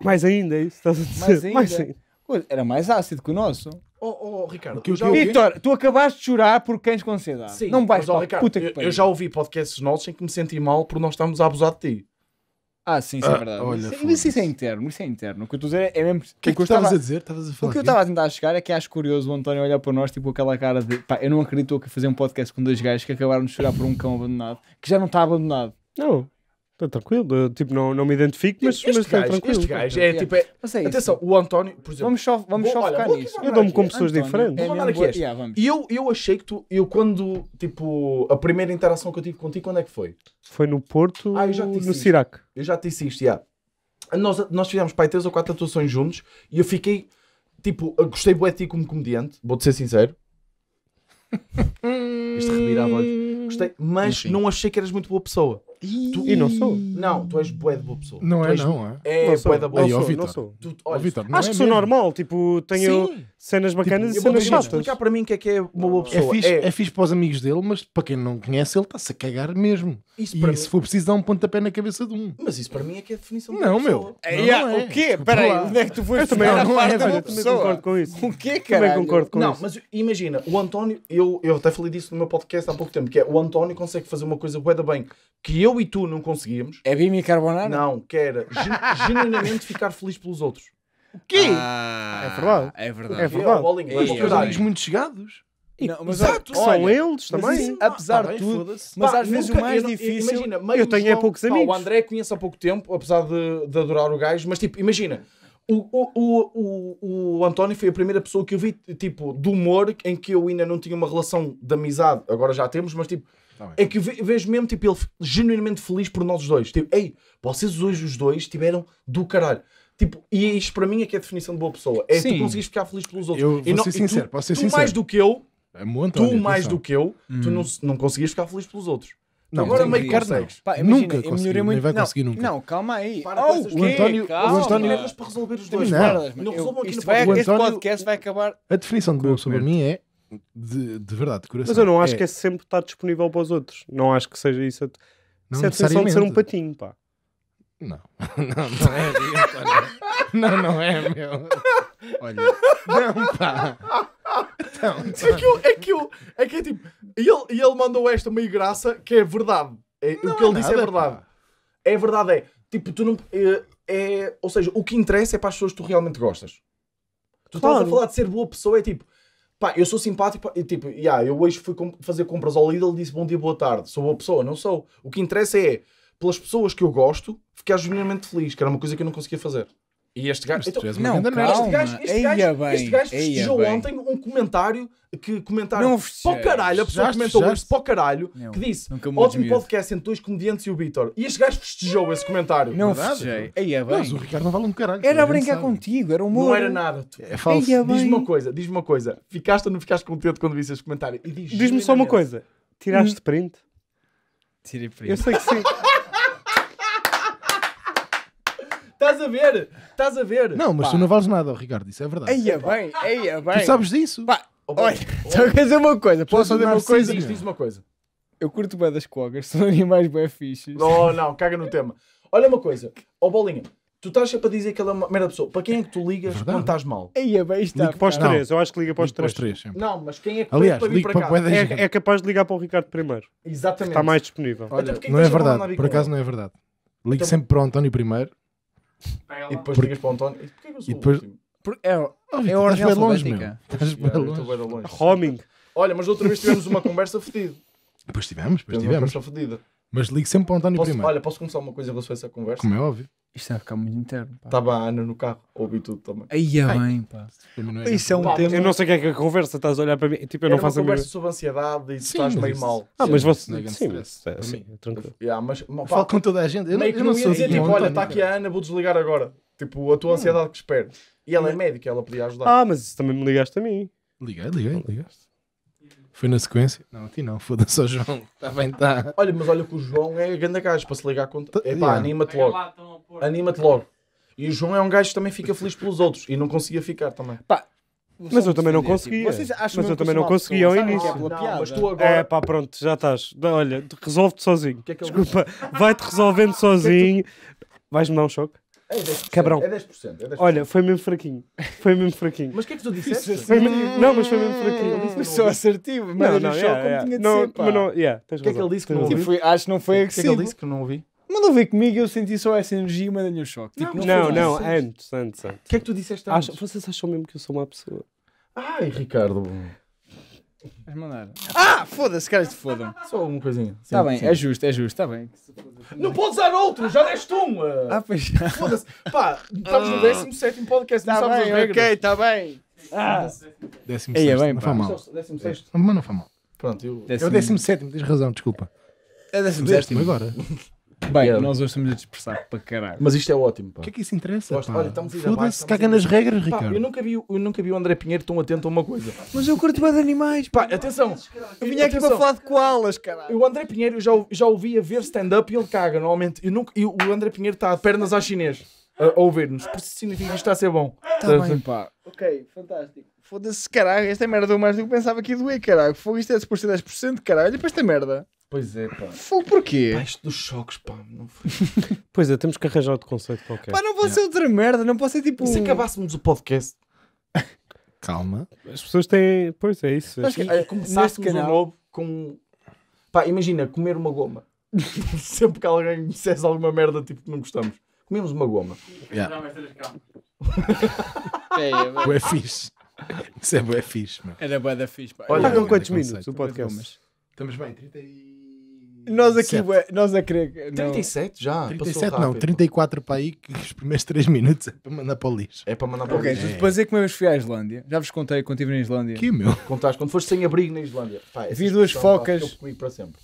Speaker 1: Mais ainda, é isso
Speaker 3: estás a dizer. Mais ainda. Mais ainda. era mais ácido
Speaker 1: que o nosso. Oh, oh, Ricardo, que eu já ouvi... Vitor, tu acabaste de chorar por cães com ansiedade. Sim, não vais, mas, oh, Ricardo, puta que eu, eu já ouvi podcasts nossos em que me senti mal por nós estarmos a abusar de ti. Ah, sim, isso é verdade. Ah, olha, Mas isso- isso é, é interno, isso é interno. O que eu estou a dizer é, é- mesmo. O que é que eu estavas estava- a dizer? Estavas a falar. O que eu estava a tentar
Speaker 3: chegar é que acho curioso o António olhar para nós, tipo aquela cara de pá, eu não acredito que fazer um podcast com dois gajos que acabaram de chorar por um cão abandonado que já não está abandonado.
Speaker 2: Não, Está tranquilo, eu, tipo, não, não me identifico, tipo, mas, este mas está gajo, tranquilo. Este gajo é, tipo, é,
Speaker 1: é atenção, o António, por exemplo, vamos só, vamos vou, só olha, focar nisso. Eu dou-me com pessoas António, diferentes. É aqui este. Yeah, vamos. E eu, eu achei que tu, eu quando, tipo, a primeira interação que eu tive contigo, quando é que foi? Foi no Porto, ah, no Sirac. Eu já te disse isto, yeah. nós, nós fizemos pai três ou quatro atuações juntos e eu fiquei, tipo, gostei bué de ti como comediante, vou-te ser sincero. este Gostei, mas Enfim. não achei que eras muito boa pessoa. Tu... E não sou. Não, tu és bué de boa pessoa. Não tu é, és... não é? É não bué da boa pessoa. Não sou. Tu, olha, oh, Victor, não acho é que sou mesmo.
Speaker 4: normal,
Speaker 2: tipo,
Speaker 1: tenho Sim.
Speaker 4: cenas tipo, bacanas tipo, e cenas chatas. explicar
Speaker 1: para mim o que é que é uma boa é pessoa. É fixe, é... é
Speaker 4: fixe para os amigos dele, mas para quem não conhece, ele está-se a cagar mesmo. Isso e mim... se for preciso, dá um pontapé na cabeça de um. Mas isso
Speaker 1: para mim é que é a definição não, de meu. não, é. O é. quê? Espera aí, onde é que tu foste? É eu também, não, eu também concordo com isso. O quê, cara? Também concordo com isso. Não, mas imagina, o António, eu até falei disso no meu podcast há pouco tempo, que é o António consegue fazer uma coisa bué da bem, que eu eu e tu não conseguimos. É Bimi Carbonara? Não, que
Speaker 4: era genuinamente
Speaker 1: ficar feliz pelos outros. O quê? Ah, é verdade. É verdade. É, é verdade. Bowling, Ei, é mas eu tenho amigos muito chegados.
Speaker 4: Não, mas Exato, olha, são eles também. Assim, apesar
Speaker 1: de tudo, mas pá, às vezes nunca, o mais eu difícil. Imagina, eu tenho é João, é poucos amigos. o André conhece há pouco tempo, apesar de, de adorar o gajo, mas tipo, imagina. O, o, o, o, o António foi a primeira pessoa que eu vi, tipo, do humor em que eu ainda não tinha uma relação de amizade. Agora já temos, mas tipo, é que vejo mesmo tipo, ele genuinamente feliz por nós dois. Tipo, ei, vocês hoje os dois tiveram do caralho. Tipo, e isto para mim é que é a definição de boa pessoa. É Sim. tu conseguires ficar feliz pelos outros. Eu e não, ser sincero, tu, posso ser tu sincero. mais do que eu, é tu mais do que eu, hum. tu não, não conseguias ficar feliz pelos outros. Não, agora meio consegues. Pá, imagina, nunca conseguiu, muito... nem vai não, conseguir nunca.
Speaker 3: Não, calma aí. Para oh, o António, calma, o António não. para resolver os dois. Não, não, não resolvam aqui no podcast. Vai, António, podcast vai
Speaker 2: acabar. A definição de pessoa sobre mim é
Speaker 4: de, de verdade,
Speaker 2: de coração. Mas eu não acho é... que é sempre estar disponível para os outros. Não acho que seja isso. A... Não isso é a sensação de ser um patinho, pá. Não, não, não é, meu. não, não é, meu. Olha, não,
Speaker 4: pá. Não, é
Speaker 1: que eu, é que eu, é que é tipo, ele, ele mandou esta meio graça que é verdade. É, o que é ele disse é verdade. Pá. É verdade, é. Tipo, tu não. É, é, ou seja, o que interessa é para as pessoas que tu realmente gostas.
Speaker 2: Tu claro. estás a falar de
Speaker 1: ser boa pessoa, é tipo, Pá, eu sou simpático, e, tipo, yeah, eu hoje fui fazer compras ao Lidl e disse bom dia, boa tarde. Sou boa pessoa, não sou. O que interessa é, pelas pessoas que eu gosto, ficar genuinamente feliz, que era uma coisa que eu não conseguia fazer. E este gajo, então, tu não, calma, este gajo, este eia gajo, bem, este gajo festejou ontem um comentário que comentaram não, para o caralho, a pessoa já, comentou hoje para o caralho, não, que disse ótimo podcast entre dois comediantes e o Vitor. E este gajo festejou esse comentário. Não festejei. é bem. Mas o Ricardo não vale um caralho. Era a brincar sabe. contigo, era humor. Não era nada. Tu... É falso. Diz-me uma coisa, diz-me uma coisa. Ficaste ou não ficaste contente quando viste esse comentário? Diz-me só uma coisa. Tiraste hum.
Speaker 2: print? Tirei print. Eu sei que sim.
Speaker 1: Estás a ver? Estás a ver? Não, mas Pá. tu não vales
Speaker 4: nada, Ricardo, isso é verdade. Eia é bem,
Speaker 1: eia é bem. Tu sabes disso? Pá, oh, olha,
Speaker 4: oh. só quer dizer uma coisa, posso fazer uma coisa? Diz,
Speaker 1: uma coisa. Eu curto bem das cloggers, são animais bem fixes. Não, oh, não, caga no tema. Olha uma coisa, ó oh, Bolinha, tu estás sempre a dizer que ela é uma merda pessoa. Para quem é que tu ligas é Verdade. quando estás mal? Aí é bem isto Liga para os
Speaker 2: três, eu acho que liga para os três. Para os três não, mas quem é que Aliás, para vir para, para cá? é, é, capaz de ligar para o Ricardo primeiro. Exatamente. Está mais disponível. Então, olha, não é verdade, por acaso não é verdade.
Speaker 4: Ligo então, sempre para o António primeiro
Speaker 1: e depois ligas para o António. E depois- é, é a ordem Estás alfabética. Estás bem Homing. Olha, mas da outra vez tivemos uma conversa fedida.
Speaker 4: depois tivemos, depois Tivemos uma conversa fedida. Mas ligo sempre para o António Posso- primeiro. olha,
Speaker 1: posso começar uma coisa em relação a essa conversa? Como é óbvio.
Speaker 2: Isto vai é ficar muito interno. Estava a Ana no carro, ouvi tudo também. Aí é bem, pá. Isso né? é um Pá, tema. Eu não sei o que é que a conversa, estás a olhar para mim. Tipo, eu não uma faço a conversa
Speaker 1: sobre ansiedade e estás meio mal. Ah, mas
Speaker 2: você. É sim, é sim sim, tranquilo.
Speaker 1: Yeah, mas, mas, pá, Falo com toda a gente. Eu não, eu não não ia dizer assim tipo, olha, está aqui a Ana, vou desligar agora. Tipo, a tua hum. ansiedade que espero. E ela é hum. médica, ela podia ajudar. Ah, mas
Speaker 2: isso também
Speaker 4: me ligaste a mim. Liguei, liguei, ligaste. Foi na sequência? Não, a ti não, foda-se ao João.
Speaker 1: Está bem, está. Olha, mas olha que o João é grande gajo para se ligar contra. Tá, é pá, anima-te logo. Anima-te logo. E o João é um gajo que também fica feliz pelos outros e não conseguia ficar também. Pá, mas eu também não tipo, conseguia. mas eu também não conseguia ao início. É,
Speaker 2: é, pá, pronto, já estás. Olha, resolve-te sozinho. É Desculpa, vai-te resolvendo é sozinho. Vais-me dar um choque? É 10%. Cabrão. É 10%, é 10%. Olha, foi mesmo fraquinho. Foi mesmo fraquinho. Mas o que é que tu é disseste? Não, mas foi mesmo fraquinho. Ele disse, Mas sou é assertivo, mas não, não, yeah, yeah. tinha de não, ser, mas não, yeah, tens O que é que ele disse que não ouvi? Tipo, acho que não foi O que é que ele disse que não ouvi?
Speaker 3: Mandou vir comigo e eu senti só essa energia e
Speaker 2: mandei-lhe um choque. Tipo, não, Não, foi não, antes, antes, antes. O que é que tu disseste Acho- vocês acham mesmo que eu sou uma pessoa? Ai, Ricardo.
Speaker 1: Mas mandaram. Ah! Foda-se, caras te fodam. Só uma coisinha. Está bem, é justo, é justo, está bem. Não podes dar outro, já deste um! Eh. Ah, pois já. Foda-se. Pá, estamos no 17 ah. podcast, não tá sabes bem, as Ok, está bem. Ah.
Speaker 4: 16. Ei, é bem, não foi mal. 16. É. Mas não foi mal. Pronto, eu... Décimo... É o 17, tens razão, desculpa. É o 17 agora. Bem, yeah. nós hoje estamos
Speaker 3: a dispersar para caralho. Mas isto é ótimo, O que é que isso interessa?
Speaker 1: Gosto, pá? Olha,
Speaker 4: estamos Foda-se, caga nas regras, Ricardo. eu,
Speaker 1: nunca vi, eu nunca vi o André Pinheiro tão atento a uma coisa. Mas eu curto bem de animais. Pá, atenção. Eu vinha aqui para falar de koalas, caralho. O André Pinheiro, eu já, já ouvi a ver stand-up e ele caga, normalmente. Eu nunca, eu, o André Pinheiro está de pernas às chinês a ouvir-nos. Por isso significa que isto está a ser bom. Tá, tá bem. Pá.
Speaker 3: Ok, fantástico. Foda-se, caralho. Esta merda deu é mais do que pensava que ia doer, caralho. Fogo, isto é 10%, 10%, caralho. E depois esta merda.
Speaker 1: Pois é, pá. Foi
Speaker 2: porquê? Pá, isto dos choques, pá. Não foi. pois é, temos que arranjar outro conceito qualquer. Pá, não pode yeah.
Speaker 1: ser outra merda, não pode ser
Speaker 3: tipo. E se acabássemos
Speaker 2: o podcast. Calma. As pessoas têm. Pois é, isso. Começaste que é, canal...
Speaker 1: novo com. Pá, imagina, comer uma goma. Sempre que alguém me dissesse alguma merda tipo que não gostamos, comemos uma goma. Yeah. é, é, é fixe.
Speaker 4: Isso é bué fixe, mano. Era bué da fixe, pá. Olha, com quantos minutos o podcast? Estamos bem, 30 e...
Speaker 3: Nós aqui, ué, nós a querer. Não. 37 já. 37 não,
Speaker 4: 34 para aí, que os primeiros 3 minutos é para mandar para o lixo.
Speaker 3: É para mandar para o okay, lixo. Depois é que mesmo fui à Islândia. Já vos contei quando estive na Islândia. Que meu? Contaste quando foste
Speaker 1: sem abrigo na Islândia. Pá, vi duas focas.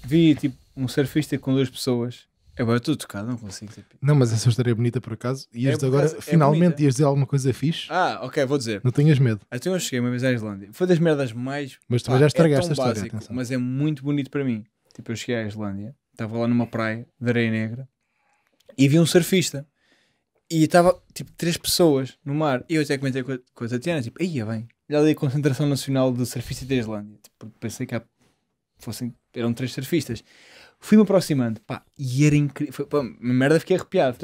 Speaker 3: Vi tipo um surfista com duas pessoas. Agora é estou tocado, não consigo. Tipo...
Speaker 4: Não, mas essa história é bonita por acaso. E é agora, é finalmente, ias dizer alguma coisa fixe.
Speaker 3: Ah, ok, vou dizer. Não tenhas medo. Até ah, então eu cheguei uma vez à Islândia. Foi das merdas mais. Mas tu já é estragaste é a história. Básico, mas é muito bonito para mim. Tipo, eu cheguei à Islândia, estava lá numa praia de areia negra e vi um surfista. E estava, tipo, três pessoas no mar. E eu até comentei com a, com a Tatiana, tipo, ia bem. Já dei a concentração nacional de surfistas da Islândia. Tipo, pensei que há, fossem, eram três surfistas. Fui-me aproximando, pá, e era incrível. Foi, merda, fiquei arrepiado.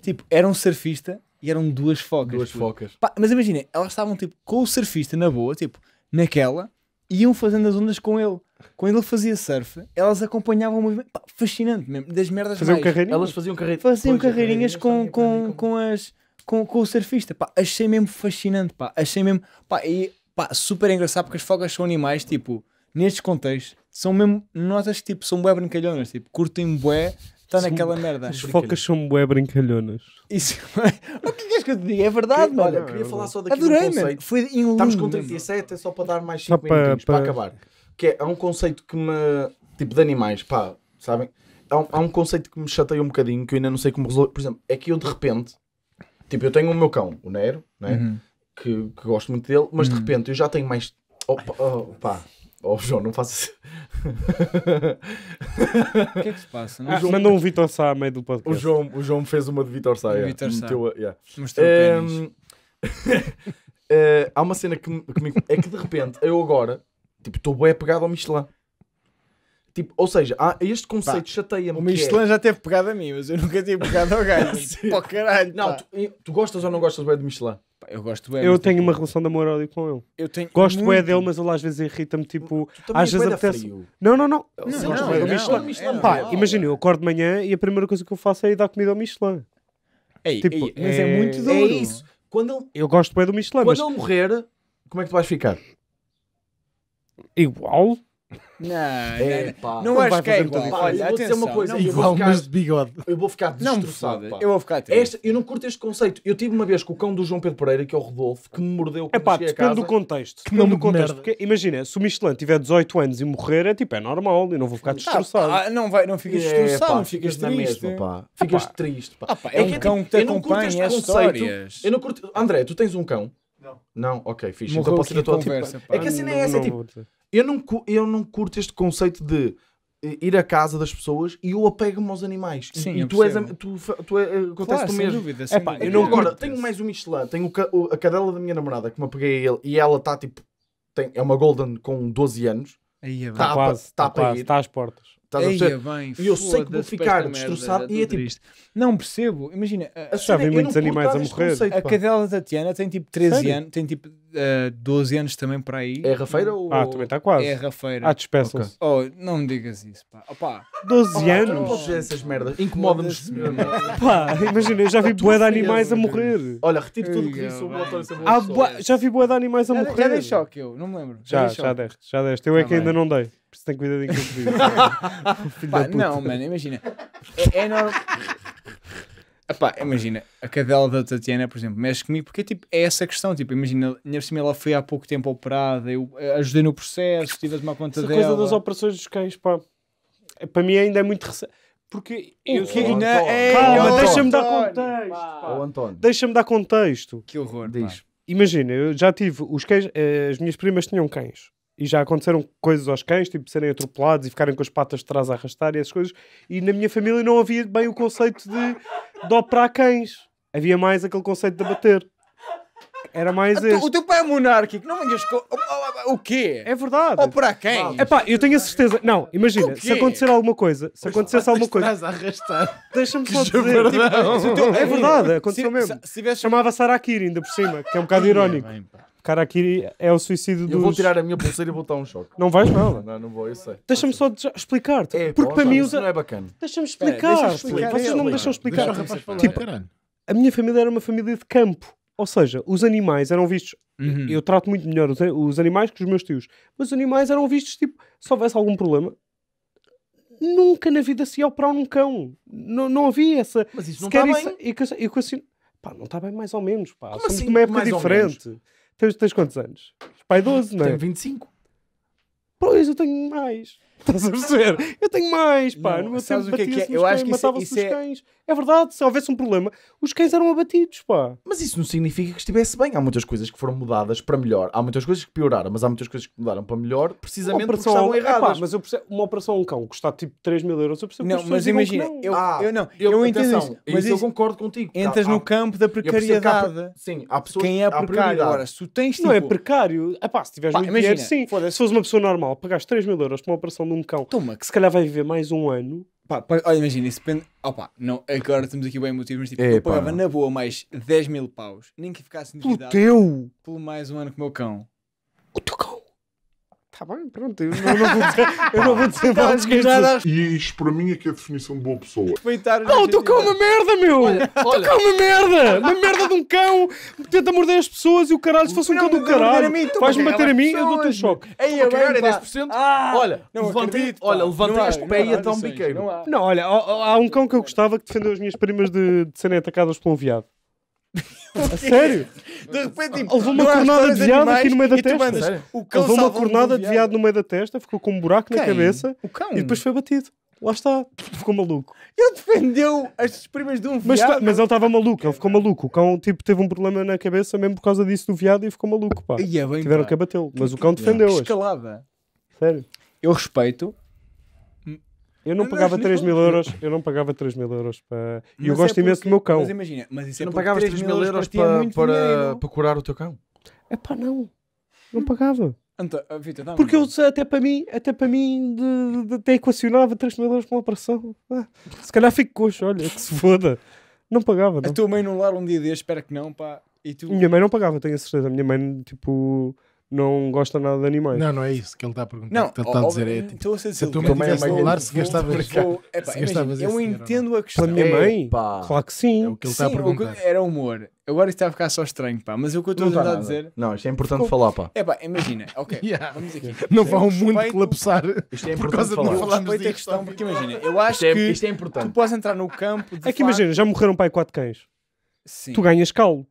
Speaker 3: Tipo, era um surfista e eram duas focas. Duas tipo. focas. Pá, mas imagina, elas estavam, tipo, com o surfista na boa, tipo, naquela, e iam fazendo as ondas com ele quando ele fazia surf, elas acompanhavam o movimento. Pá, fascinante mesmo, das merdas faziam mais. Carreirinhas? Elas faziam, carre... faziam pois, carreirinhas. carreirinhas com, com, com, as, com, com o surfista. Pá, achei mesmo fascinante, pá. Achei mesmo... Pá, e, pá, super engraçado porque as focas são animais, tipo, nestes contextos, são mesmo... Notas que, tipo, são bué brincalhonas, tipo, curtem bué... Está naquela merda. As focas
Speaker 2: são bué brincalhonas.
Speaker 1: Isso, o que é que eu te digo? É verdade, mano. Olha, queria falar só daqui Adorei, do conceito. Foi em Estamos com 37, é só para dar
Speaker 2: mais 5 minutos para acabar
Speaker 1: que é, é um conceito que me. Tipo, de animais, pá, sabem? Há um, há um conceito que me chateia um bocadinho, que eu ainda não sei como resolver. Por exemplo, é que eu de repente. Tipo, eu tenho o meu cão, o Nero, né? Uhum. Que, que, gosto muito dele, mas uhum. de repente eu já tenho mais. Opa, oh, Oh, João, não faças isso. o que é que se passa? Não? Ah, João... Mandou um Vitor Sá a meio do podcast. O João, o João fez uma de Vitor Sá. É. Vitor Sá. Meteu, yeah. Mostrou um... o ehm, pênis. uh, há uma cena que, que me... É que de repente, eu agora, Tipo, estou bem apegado ao Michelin. Tipo, ou seja, há este conceito chateia-me. O é- Michelin é... já teve pegado a mim, mas eu nunca tinha pegado ao gajo. Tipo, pô, caralho. Não, tu, tu, gostas ou não gostas bem do Michelin? Pá, eu gosto bem. Eu tenho tipo... uma
Speaker 2: relação de amor ódio com ele. Eu tenho gosto muito... bem dele, mas ele às vezes irrita-me. Tipo, às vezes apetece. Frio. Não, não, não. Eu não, gosto bem do é Michelin. Michelin. Pá, é imagina, eu acordo de manhã e a primeira coisa que eu faço é ir dar comida ao Michelin. Ei, tipo, ei, mas é, é muito duro. É isso. Quando ele... Eu gosto bem do Michelin. Quando mas... ele morrer, como é que tu vais ficar? Igual?
Speaker 3: Não, é, não, não, não acho que é igual. Olha, vou dizer uma coisa. Não, igual, ficar, mas
Speaker 1: de bigode. Eu vou ficar destroçado. Não, eu vou ficar este, Eu não curto este conceito. Eu tive uma vez com o cão do João Pedro Pereira, que é o Rodolfo, que me mordeu cão. é pá, depende do contexto.
Speaker 2: Depende não do contexto. Porque, imagina, se o Michelin tiver 18 anos e morrer, é tipo, é normal. Eu não vou ficar tá, destroçado. Ah, não, vai, não ficas é, destroçado. Pá, ficas na mesma, Ficas triste, pá. Ah, é é que é, um cão tipo, que
Speaker 3: te acompanha histórias. Eu
Speaker 1: não curto... André, tu tens um cão? Não. Não? Ok, fixe. Então posso ir a tua conversa. É que assim nem é essa, tipo... Eu não, eu não curto este conceito de eh, ir à casa das pessoas e eu apego-me aos animais. Sim, e tu és a, tu, tu é, eh, acontece claro, mesmo. Dúvida, é, pá, eu não agora tenho mais um Michelin, tenho o, a cadela da minha namorada que me apeguei a ele e ela está tipo tem, é uma golden com 12 anos. Aí, está é quase, tá, tá quase, está às portas. Estás Eia, a perceber? Bem, e eu sei que vou ficar destroçado merda, e é tipo.
Speaker 3: Triste. Não percebo, imagina. A, já vi é, muitos animais a morrer. Conceito, a cadela da Tiana tem tipo 13 Sério? anos, tem tipo uh, eh, 12 anos também para aí. É rafeira ou. Ah, também está quase. É rafeira. Ah, despeça Okay. Oh, não me digas isso, pá.
Speaker 2: Opa. 12 oh, anos?
Speaker 3: Não essas merdas. Incomoda-me, pá, imagina, eu já vi boé
Speaker 2: de animais a morrer. Olha, retiro tudo que disse sobre o autor Já vi boé de animais a morrer. Já dei choque eu, não me lembro. Já, já deste, já deste. Eu é tá que ainda não dei. Por isso tem cuidado em que
Speaker 3: eu Pá, não, mano, imagina. É, é normal. Epá, imagina, a cadela da Tatiana, por exemplo, mexe comigo, porque tipo, é essa a questão. Tipo, imagina, ainda por ela foi há pouco tempo
Speaker 2: operada, eu eh,
Speaker 3: ajudei no processo, tive a tomar conta Essa dela. coisa das
Speaker 2: operações dos cães, pá. É, Para mim ainda é muito recente. Porque eu que- Não, é, Calma, deixa-me dar contexto. António. Deixa-me dar contexto. Que horror. Diz. Imagina, eu já tive os cães, eh, as minhas primas tinham cães e já aconteceram coisas aos cães, tipo serem atropelados e ficarem com as patas de trás a arrastar e essas coisas. E na minha família não havia bem o conceito de, de operar cães. Havia mais aquele conceito de abater. Era mais então, esse. O teu pai é monárquico, não venhas com. O quê? É verdade. ou para cães. É pá, eu tenho a certeza. Não, imagina, se acontecer alguma coisa, se acontecesse alguma coisa. Estás a arrastar. Deixa-me só dizer. Tipo, é, é verdade, aconteceu mesmo. Se, se Chamava Sarakiri ainda por cima, que é um bocado irónico. Cara, aqui é o suicídio dos... Eu vou tirar a minha pulseira
Speaker 1: e vou dar um choque. Não vais não? Não, não vou, eu sei.
Speaker 2: Deixa-me só explicar-te. É, porque para mim... Usa... não é bacana. Deixa-me explicar. deixa explicar. Vocês não me deixam explicar. Deixa rapaz falar. Tipo, a minha família era uma família de campo. Ou seja, os animais eram vistos... Uhum. Eu trato muito melhor os, os animais que os meus tios. Mas os animais eram vistos, tipo, se houvesse algum problema, nunca na vida se ia operar um cão. Não, não havia essa. Mas isso não está bem. E eu, eu, pá, não está bem mais ou menos. Pá. Como Somos assim, de uma época diferente. Tens, tens quantos anos? Pai 12, não é? Tenho 25. Pois, eu tenho mais. Estás a perceber? Eu tenho mais, pá. Não, no meu tempo, o que é que é? Eu acho que isso, é- isso os é... cães. É verdade, se houvesse um problema, os cães eram abatidos, pá.
Speaker 1: Mas isso não significa que estivesse bem. Há muitas coisas que foram mudadas para melhor. Há muitas coisas que pioraram, mas há muitas coisas que mudaram para melhor, precisamente porque estavam erradas. mas eu percebo, uma operação a um cão custa tipo
Speaker 2: 3 mil euros, eu percebo Não, mas imagina, não. Eu, ah, eu não, eu, eu entendo isso, é mas isso eu
Speaker 1: concordo contigo. Entras há, no campo da precariedade. Há,
Speaker 2: sim, há pessoas Quem é precário? Agora, se tu tens tipo... Não é tipo- precário. pá, se tiveres pá, muito dinheiro, sim. Se fores uma pessoa normal, pagaste 3 mil euros para uma operação um cão Toma. Então, que se calhar vai viver mais um ano. Pá, pá, olha, imagina, isso depende. Opa, não, agora estamos aqui bem motivos, mas tipo, É, eu pá. pagava na
Speaker 3: boa mais 10 mil paus, nem que ficasse no teu! pelo mais um ano com o meu cão. O teu cão
Speaker 2: tá bem, pronto, eu não, vou dizer, eu não vou dizer tá, mais que nada.
Speaker 3: E isto para mim é que é a definição de boa pessoa.
Speaker 2: Respeitar tu cão uma merda, meu! Tu cão uma merda! Uma merda de um cão que tenta morder as pessoas e o caralho, se fosse um cão do caralho, vais-me bater a mim, eu dou-te um choque. Ei, é é agora é 10%.
Speaker 1: Ah, olha, não levantei, olha, este pé e até um biqueiro.
Speaker 2: Não, olha, há um cão que eu gostava que defendeu as minhas primas de serem atacadas por um viado. A é sério? De repente, tipo, levou uma cornada de viado aqui no meio da testa. O cão levou uma cornada de viado no meio da testa, ficou com um buraco na cabeça o cão? e depois foi batido. Lá está, ficou maluco. Ele defendeu as primas de um mas, tá, viado. Mas, ele estava maluco, ele ficou maluco. O cão tipo, teve um problema na cabeça mesmo por causa disso do viado e ficou maluco. Pá. Yeah, é bem, Tiveram pá. que abatê-lo, mas o cão defendeu-as. Escalada. Sério. Eu respeito, eu não, pagava não, 3 mil euros, eu não pagava 3 mil euros para. E eu é gosto é imenso do meu cão. Mas imagina, mas isso é não pagava 3 mil euros para, para, para, para curar o teu cão? É pá, não. Não pagava.
Speaker 3: Então, ah, Victor, Porque
Speaker 2: eu, até para mim, até para mim, de, de, até equacionava 3 mil euros para uma operação. Ah, se calhar fico coxo, olha, que se foda. Não pagava. Não. A tua mãe no lar um dia
Speaker 3: deste, espero que não, pá. E
Speaker 2: tu... Minha mãe não pagava, tenho a certeza. Minha mãe, tipo não gosta nada de animais. Não, não é
Speaker 4: isso que ele está a perguntar. Não, que ele está a dizer é tipo, a se a tua mãe tivesse dólar, se gastavas. Vou, epa, eu entendo a questão. Para a minha mãe? Epa. Claro que sim. É o que ele sim, está a perguntar.
Speaker 3: Era humor. Agora isto está a ficar só estranho, pá. Mas o que eu estou a tentar dizer. Não, isto é importante Ficou... falar, pá. É pá, imagina. Ok, yeah. vamos aqui. Não vá o
Speaker 2: mundo colapsar isto é por causa de não falarmos
Speaker 3: disto. questão, porque imagina, eu acho é- que é tu podes entrar no campo. É que imagina,
Speaker 2: já morreram pai quatro cães. Tu ganhas calo.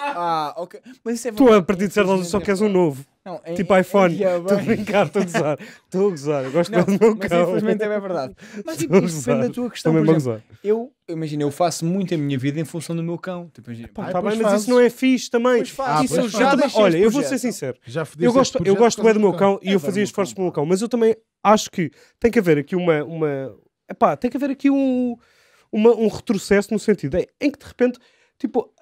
Speaker 3: Ah, ok. Mas isso é Tu, a partir de é certo só queres um novo. Não, é tipo é iPhone. Estou a brincar, estou a gozar. Estou a gozar. Eu gosto não, do meu mas cão. Infelizmente é bem verdade. Mas tipo, isto depende da tua questão. por exemplo, eu, imagina, eu faço muito a minha vida em função do meu cão. Tipo, imagina, Pá, tá bem, mas isso não é fixe também. Pois faz. ah, também, Olha, eu vou ser tá? sincero. Já eu gosto, eu gosto bem do meu cão e eu fazia
Speaker 2: esforços pelo meu cão. Mas eu também acho que tem que haver aqui uma. uma epá, tem que haver aqui um, uma, um retrocesso no sentido em que de repente, tipo,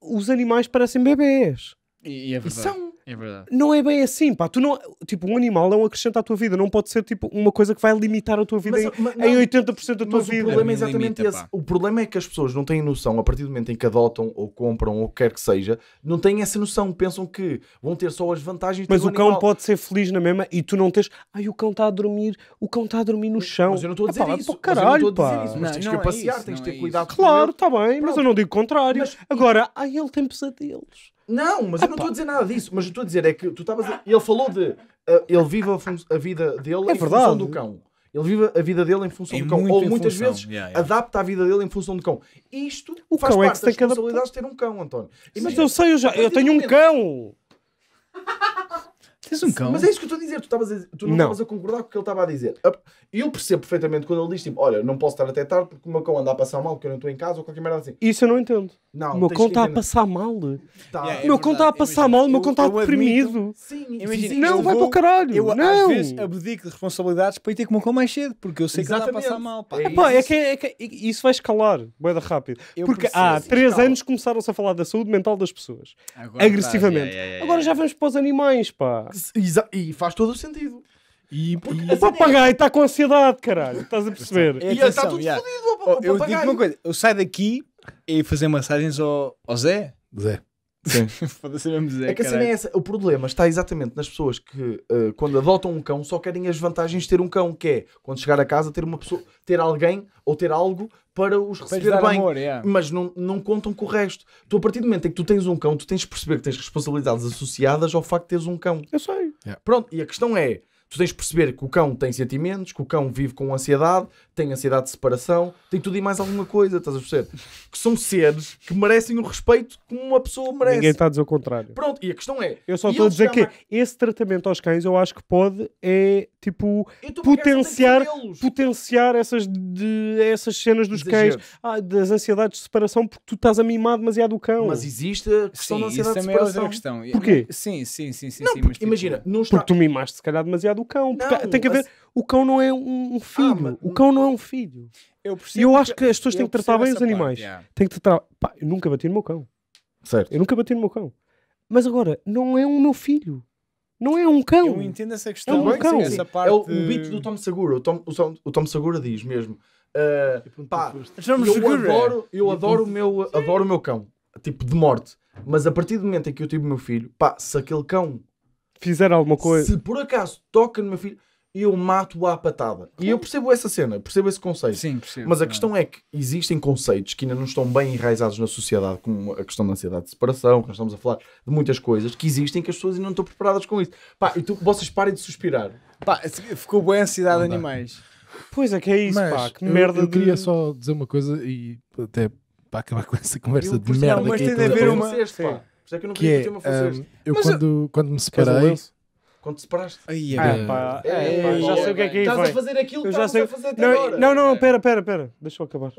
Speaker 2: os animais parecem bebês. E, e é verdade. E são. É verdade. Não é bem assim, pá. Tu não, tipo, um animal é um acrescente à tua vida. Não pode ser tipo uma coisa que vai limitar a tua vida mas, em, mas, em 80% da tua vida. O problema é exatamente limita, esse. Pá.
Speaker 1: O problema é que as pessoas não têm noção, a partir do momento em que adotam ou compram ou quer que seja, não têm essa noção. Pensam que vão ter só as vantagens
Speaker 2: Mas o cão pode ser feliz na mesma e tu não tens. Ai, o cão está a dormir, o cão está a dormir no chão. Mas eu não estou a dizer é, pá, isso. caralho, mas pá. Isso, mas tens que é passear, isso, tens de ter é cuidado. Claro, está bem, mas eu não digo contrário. Agora, ai, ele tem pesadelos. Não, mas eu não estou a dizer nada disso. Mas eu estou a dizer é que tu estavas.
Speaker 1: Ele falou de. Uh, ele vive a, a, vida dele é em verdade. função do cão. Ele vive a vida dele em função é do cão. Ou muitas função. vezes yeah, yeah. adapta a vida dele em função do cão. Isto o faz cão parte é que das responsabilidades de ter um cão, António. Imagina, mas eu sei, eu, já, eu tenho um cão.
Speaker 2: Tens um cão. Mas é
Speaker 1: isso que eu estou a dizer. Tu, a, tu não estavas a concordar com o que ele estava a dizer. Eu percebo perfeitamente quando ele diz tipo: Olha, não posso estar até tarde porque o meu cão anda a passar mal, porque eu não estou em casa ou qualquer merda assim.
Speaker 2: Isso eu não entendo.
Speaker 1: Não,
Speaker 3: o meu cão está a passar
Speaker 2: mal.
Speaker 1: Tá.
Speaker 3: é o meu cão está
Speaker 2: a passar imagina, mal, o meu cão está deprimido.
Speaker 3: Sim, imagina, sim, não, vai vou, para o caralho. Eu não. às vezes abdico de responsabilidades para ir ter com o meu cão mais cedo, porque eu sei Exatamente. que ele está a passar mal. Pá. É, pá, é, que,
Speaker 2: é, é, que, isso vai escalar, boeda rápido. Eu porque há 3 anos começaram-se a falar da saúde mental das pessoas. Agressivamente. Agora já vamos para os animais, pá e faz todo o sentido. E, é e... É o papagaio assim, é- está com ansiedade, caralho. Estás a perceber? É, atenção, e está tudo yeah.
Speaker 3: fodido. Eu digo uma coisa: eu saio daqui e fazer massagens ao, ao Zé.
Speaker 4: Zé.
Speaker 3: Foda-se mesmo dizer. É que a cena é essa.
Speaker 1: O problema está exatamente nas pessoas que, uh, quando adotam um cão, só querem as vantagens de ter um cão, que é quando chegar a casa ter uma pessoa, ter alguém ou ter algo para os receber bem. Amor, yeah. Mas não, não contam com o resto. Tu, a partir do momento em que tu tens um cão, tu tens de perceber que tens responsabilidades associadas ao facto de teres um cão. Eu sei. Yeah. Pronto, e a questão é. Tu tens de perceber que o cão tem sentimentos, que o cão vive com ansiedade, tem ansiedade de separação, tem tudo e mais alguma coisa, estás a perceber? Que são seres que
Speaker 2: merecem o respeito como uma pessoa
Speaker 1: merece. Ninguém está a dizer o contrário. Pronto, e a questão é. Eu só estou a dizer que
Speaker 2: esse tratamento aos cães eu acho que pode é tipo é potenciar, potenciar essas, de, essas cenas dos Exageros. cães, ah, das ansiedades de separação, porque tu estás a mimar demasiado o cão. Mas existe a questão sim, da ansiedade de é separação. É questão. Porquê? Sim, sim, sim, sim. Não, sim porque, mas, tipo, imagina, não está... Porque tu mimaste se calhar demasiado o cão. Não, tem que haver. Mas o cão não é um, um ah, filho. Ah, o cão não é um filho. Eu e eu acho que as pessoas têm que tratar bem os animais. yeah. que tratar. Pá, eu nunca bati no meu cão. Certo. Eu nunca bati no meu cão. Mas agora, não é um meu filho. Não é um cão. Eu entendo essa questão. É um cão.
Speaker 1: parte... É o, o beat do Tom Segura. O Tom, o Tom, o Tom Segura diz mesmo. Uh, pá, eu adoro, eu adoro, o meu, adoro o meu cão. Tipo, de morte. Mas a partir do momento em que eu tive o meu filho, pá, se aquele cão... Fizer alguma coisa... Se por acaso toca no meu filho eu mato-o à patada. E eu percebo essa cena, percebo esse conceito. Sim, percebo. Mas a questão é que existem conceitos que ainda não estão bem enraizados na sociedade, como a questão da ansiedade de separação, que nós estamos a falar de muitas coisas que existem que as pessoas ainda não estão preparadas com isso. Pá, e tu, vocês parem de suspirar. Pá, ficou boa a ansiedade de animais. Pois é, que é isso, Mas, pá, que eu,
Speaker 4: merda. Eu, de... queria só dizer uma coisa e até para acabar com essa conversa eu, de merda. Não, mas é tem de haver uma. pá. Por isso é que eu não queria é, que um, Eu ah, quando, eu... quando me separei.
Speaker 1: Quando separaste? É. ah, é. pá, é, é, pá, já sei o que é que é isso. Estás a fazer aquilo que estás sei... a fazer até não, agora. Não, não, pera,
Speaker 2: pera, pera. Deixa eu acabar.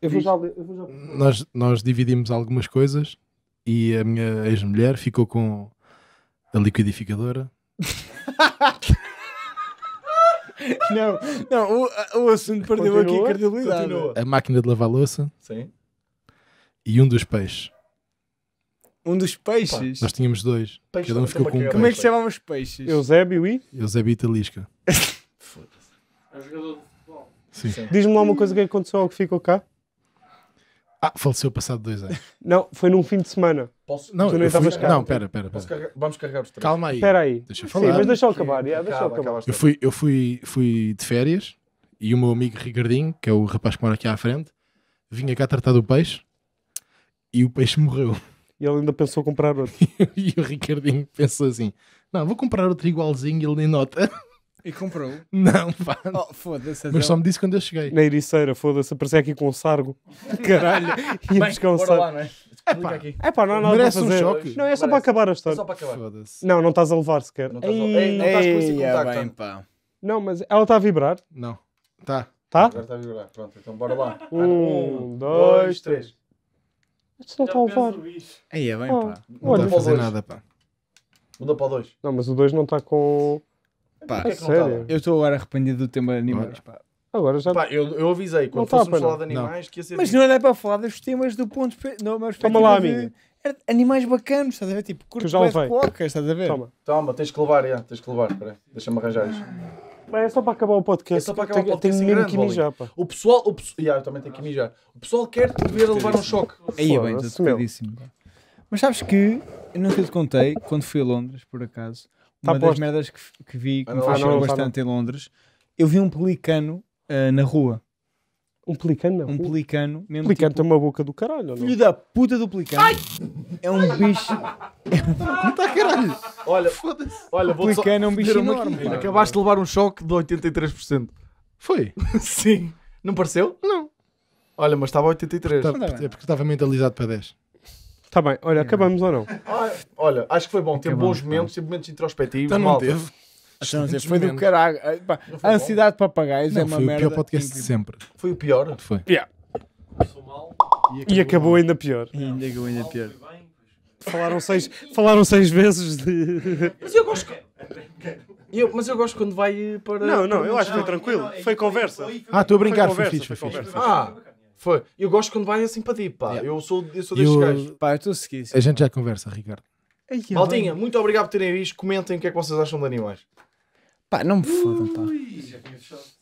Speaker 2: eu, vou já, eu vou já... Nós,
Speaker 4: nós dividimos algumas coisas e a minha ex-mulher ficou com a liquidificadora.
Speaker 3: não, não, o, o assunto perdeu Continua? aqui a credibilidade.
Speaker 4: A máquina de lavar louça. Sim. E um dos peixes.
Speaker 3: Um dos peixes? Nós tínhamos dois. Peixe Cada um ficou é com
Speaker 4: um Como é que se chamavam os peixes?
Speaker 2: Eusébio e? Eusébio e Talisca.
Speaker 4: Foda-se. É jogador de futebol. Sim. Diz-me lá uma
Speaker 2: coisa que aconteceu ao que ficou cá. Ah, faleceu
Speaker 4: passado dois anos.
Speaker 2: Não, foi num fim de semana. Posso? Não, tu não estavas cá. Não, pera, pera. pera.
Speaker 1: Carregar, vamos carregar os três.
Speaker 2: Calma aí. Espera aí. Deixa eu falar. Sim, mas deixa eu acabar. já, deixa acaba, eu Eu
Speaker 4: fui, eu fui, fui de férias e o meu amigo Ricardinho, que é o rapaz que mora aqui à frente, vinha cá tratar do peixe e o peixe morreu
Speaker 2: e ele ainda pensou comprar outro. e o Ricardinho pensou assim: não, vou comprar outro igualzinho e ele nem nota.
Speaker 4: E comprou? Não, pá. Oh,
Speaker 2: foda-se. Mas então. só me disse quando eu cheguei. Na ericeira, foda-se, apareci aqui com um sargo. Caralho, ia Bem, buscar um sargo. Lá, é? É pá. é pá, não há Merece um choque. Não, é só para acabar a história. É só para acabar. Não, não estás a levar sequer. Não estás, a... Ei, não estás com esse contacto. Bem, Não, mas ela está a vibrar? Não. Está. Está? Agora
Speaker 1: está a vibrar. Pronto, então bora lá. Um,
Speaker 2: dois, três está a levar. Aí é bem, Oh, pá. Não
Speaker 4: está a fazer nada, pá.
Speaker 1: Muda para o 2.
Speaker 3: Não, mas o 2 não está com. Pá, sério? Eu estou agora arrependido do tema de animais,
Speaker 1: pá. Agora já. Pá, eu, eu avisei, quando Não tá, de não. animais, que ia ser. Mas não era para falar dos temas do
Speaker 2: ponto. pe- Não, mas Toma lá, tipo de- Animais bacanos, estás a ver? Tipo, curto eu já levei.
Speaker 1: estás a ver? Toma. Toma, tens que levar, já, tens que levar. Espera aí, deixa-me arranjar isto.
Speaker 2: Mas é só para acabar o podcast. É só para acabar tenho, o podcast. Tenho que mijar,
Speaker 1: pá. O pessoal. O pessoal yeah, eu também tenho que ah. mijar. O pessoal quer te ver a levar um choque. Aí é bem, estou
Speaker 3: Mas sabes que, eu não te contei, quando fui a Londres, por acaso, tá uma tá das posto. merdas que, que vi, ah, que ah, me fascinou bastante não. em Londres, eu vi um pelicano uh, na rua. Um pelicano não. Um pelicano mesmo. Pelicano tipo... tem uma boca do caralho, não? Filho da puta do pelicano. Ai! É um bicho. Não está caralho.
Speaker 1: Olha, foda-se. Olha, o pelicano é um bicho enorme. Aqui. Acabaste de levar um choque de 83%. Foi? Sim. Não pareceu? Não. Olha, mas estava 83. Tá,
Speaker 4: é. é porque estava
Speaker 2: mentalizado para 10. Está bem, olha, é. acabamos ou não?
Speaker 1: Ah, olha, acho que foi bom. Teve bons momentos, teve momentos introspectivos. Então não teve.
Speaker 2: Então, dizer, foi do
Speaker 1: caralho. Ah, pá, a
Speaker 2: ansiedade para papagaios
Speaker 3: não,
Speaker 1: é uma foi merda. Foi o pior podcast de sempre. Foi o pior? Foi. Yeah. e
Speaker 4: acabou,
Speaker 2: e acabou ainda pior. E ainda acabou ainda pior. Falaram seis, falaram seis vezes de.
Speaker 1: Mas eu gosto. Eu, mas eu gosto quando vai eh, para. Não, não, eu acho que foi tranquilo. Foi é conversa. Ah, estou a brincar, foi, foi, foi, foi Ah, foi. Eu gosto quando vai assim para ti, pá. Yeah. Eu sou, eu sou destes gajos. Pá, eu estou a seguir.
Speaker 3: A gente já
Speaker 4: conversa, Ricardo.
Speaker 1: Maltinha, muito obrigado por terem visto. Comentem o que é que vocês acham de animais. Pá, não me fodam, pá. Ui,
Speaker 4: já tinha fechado.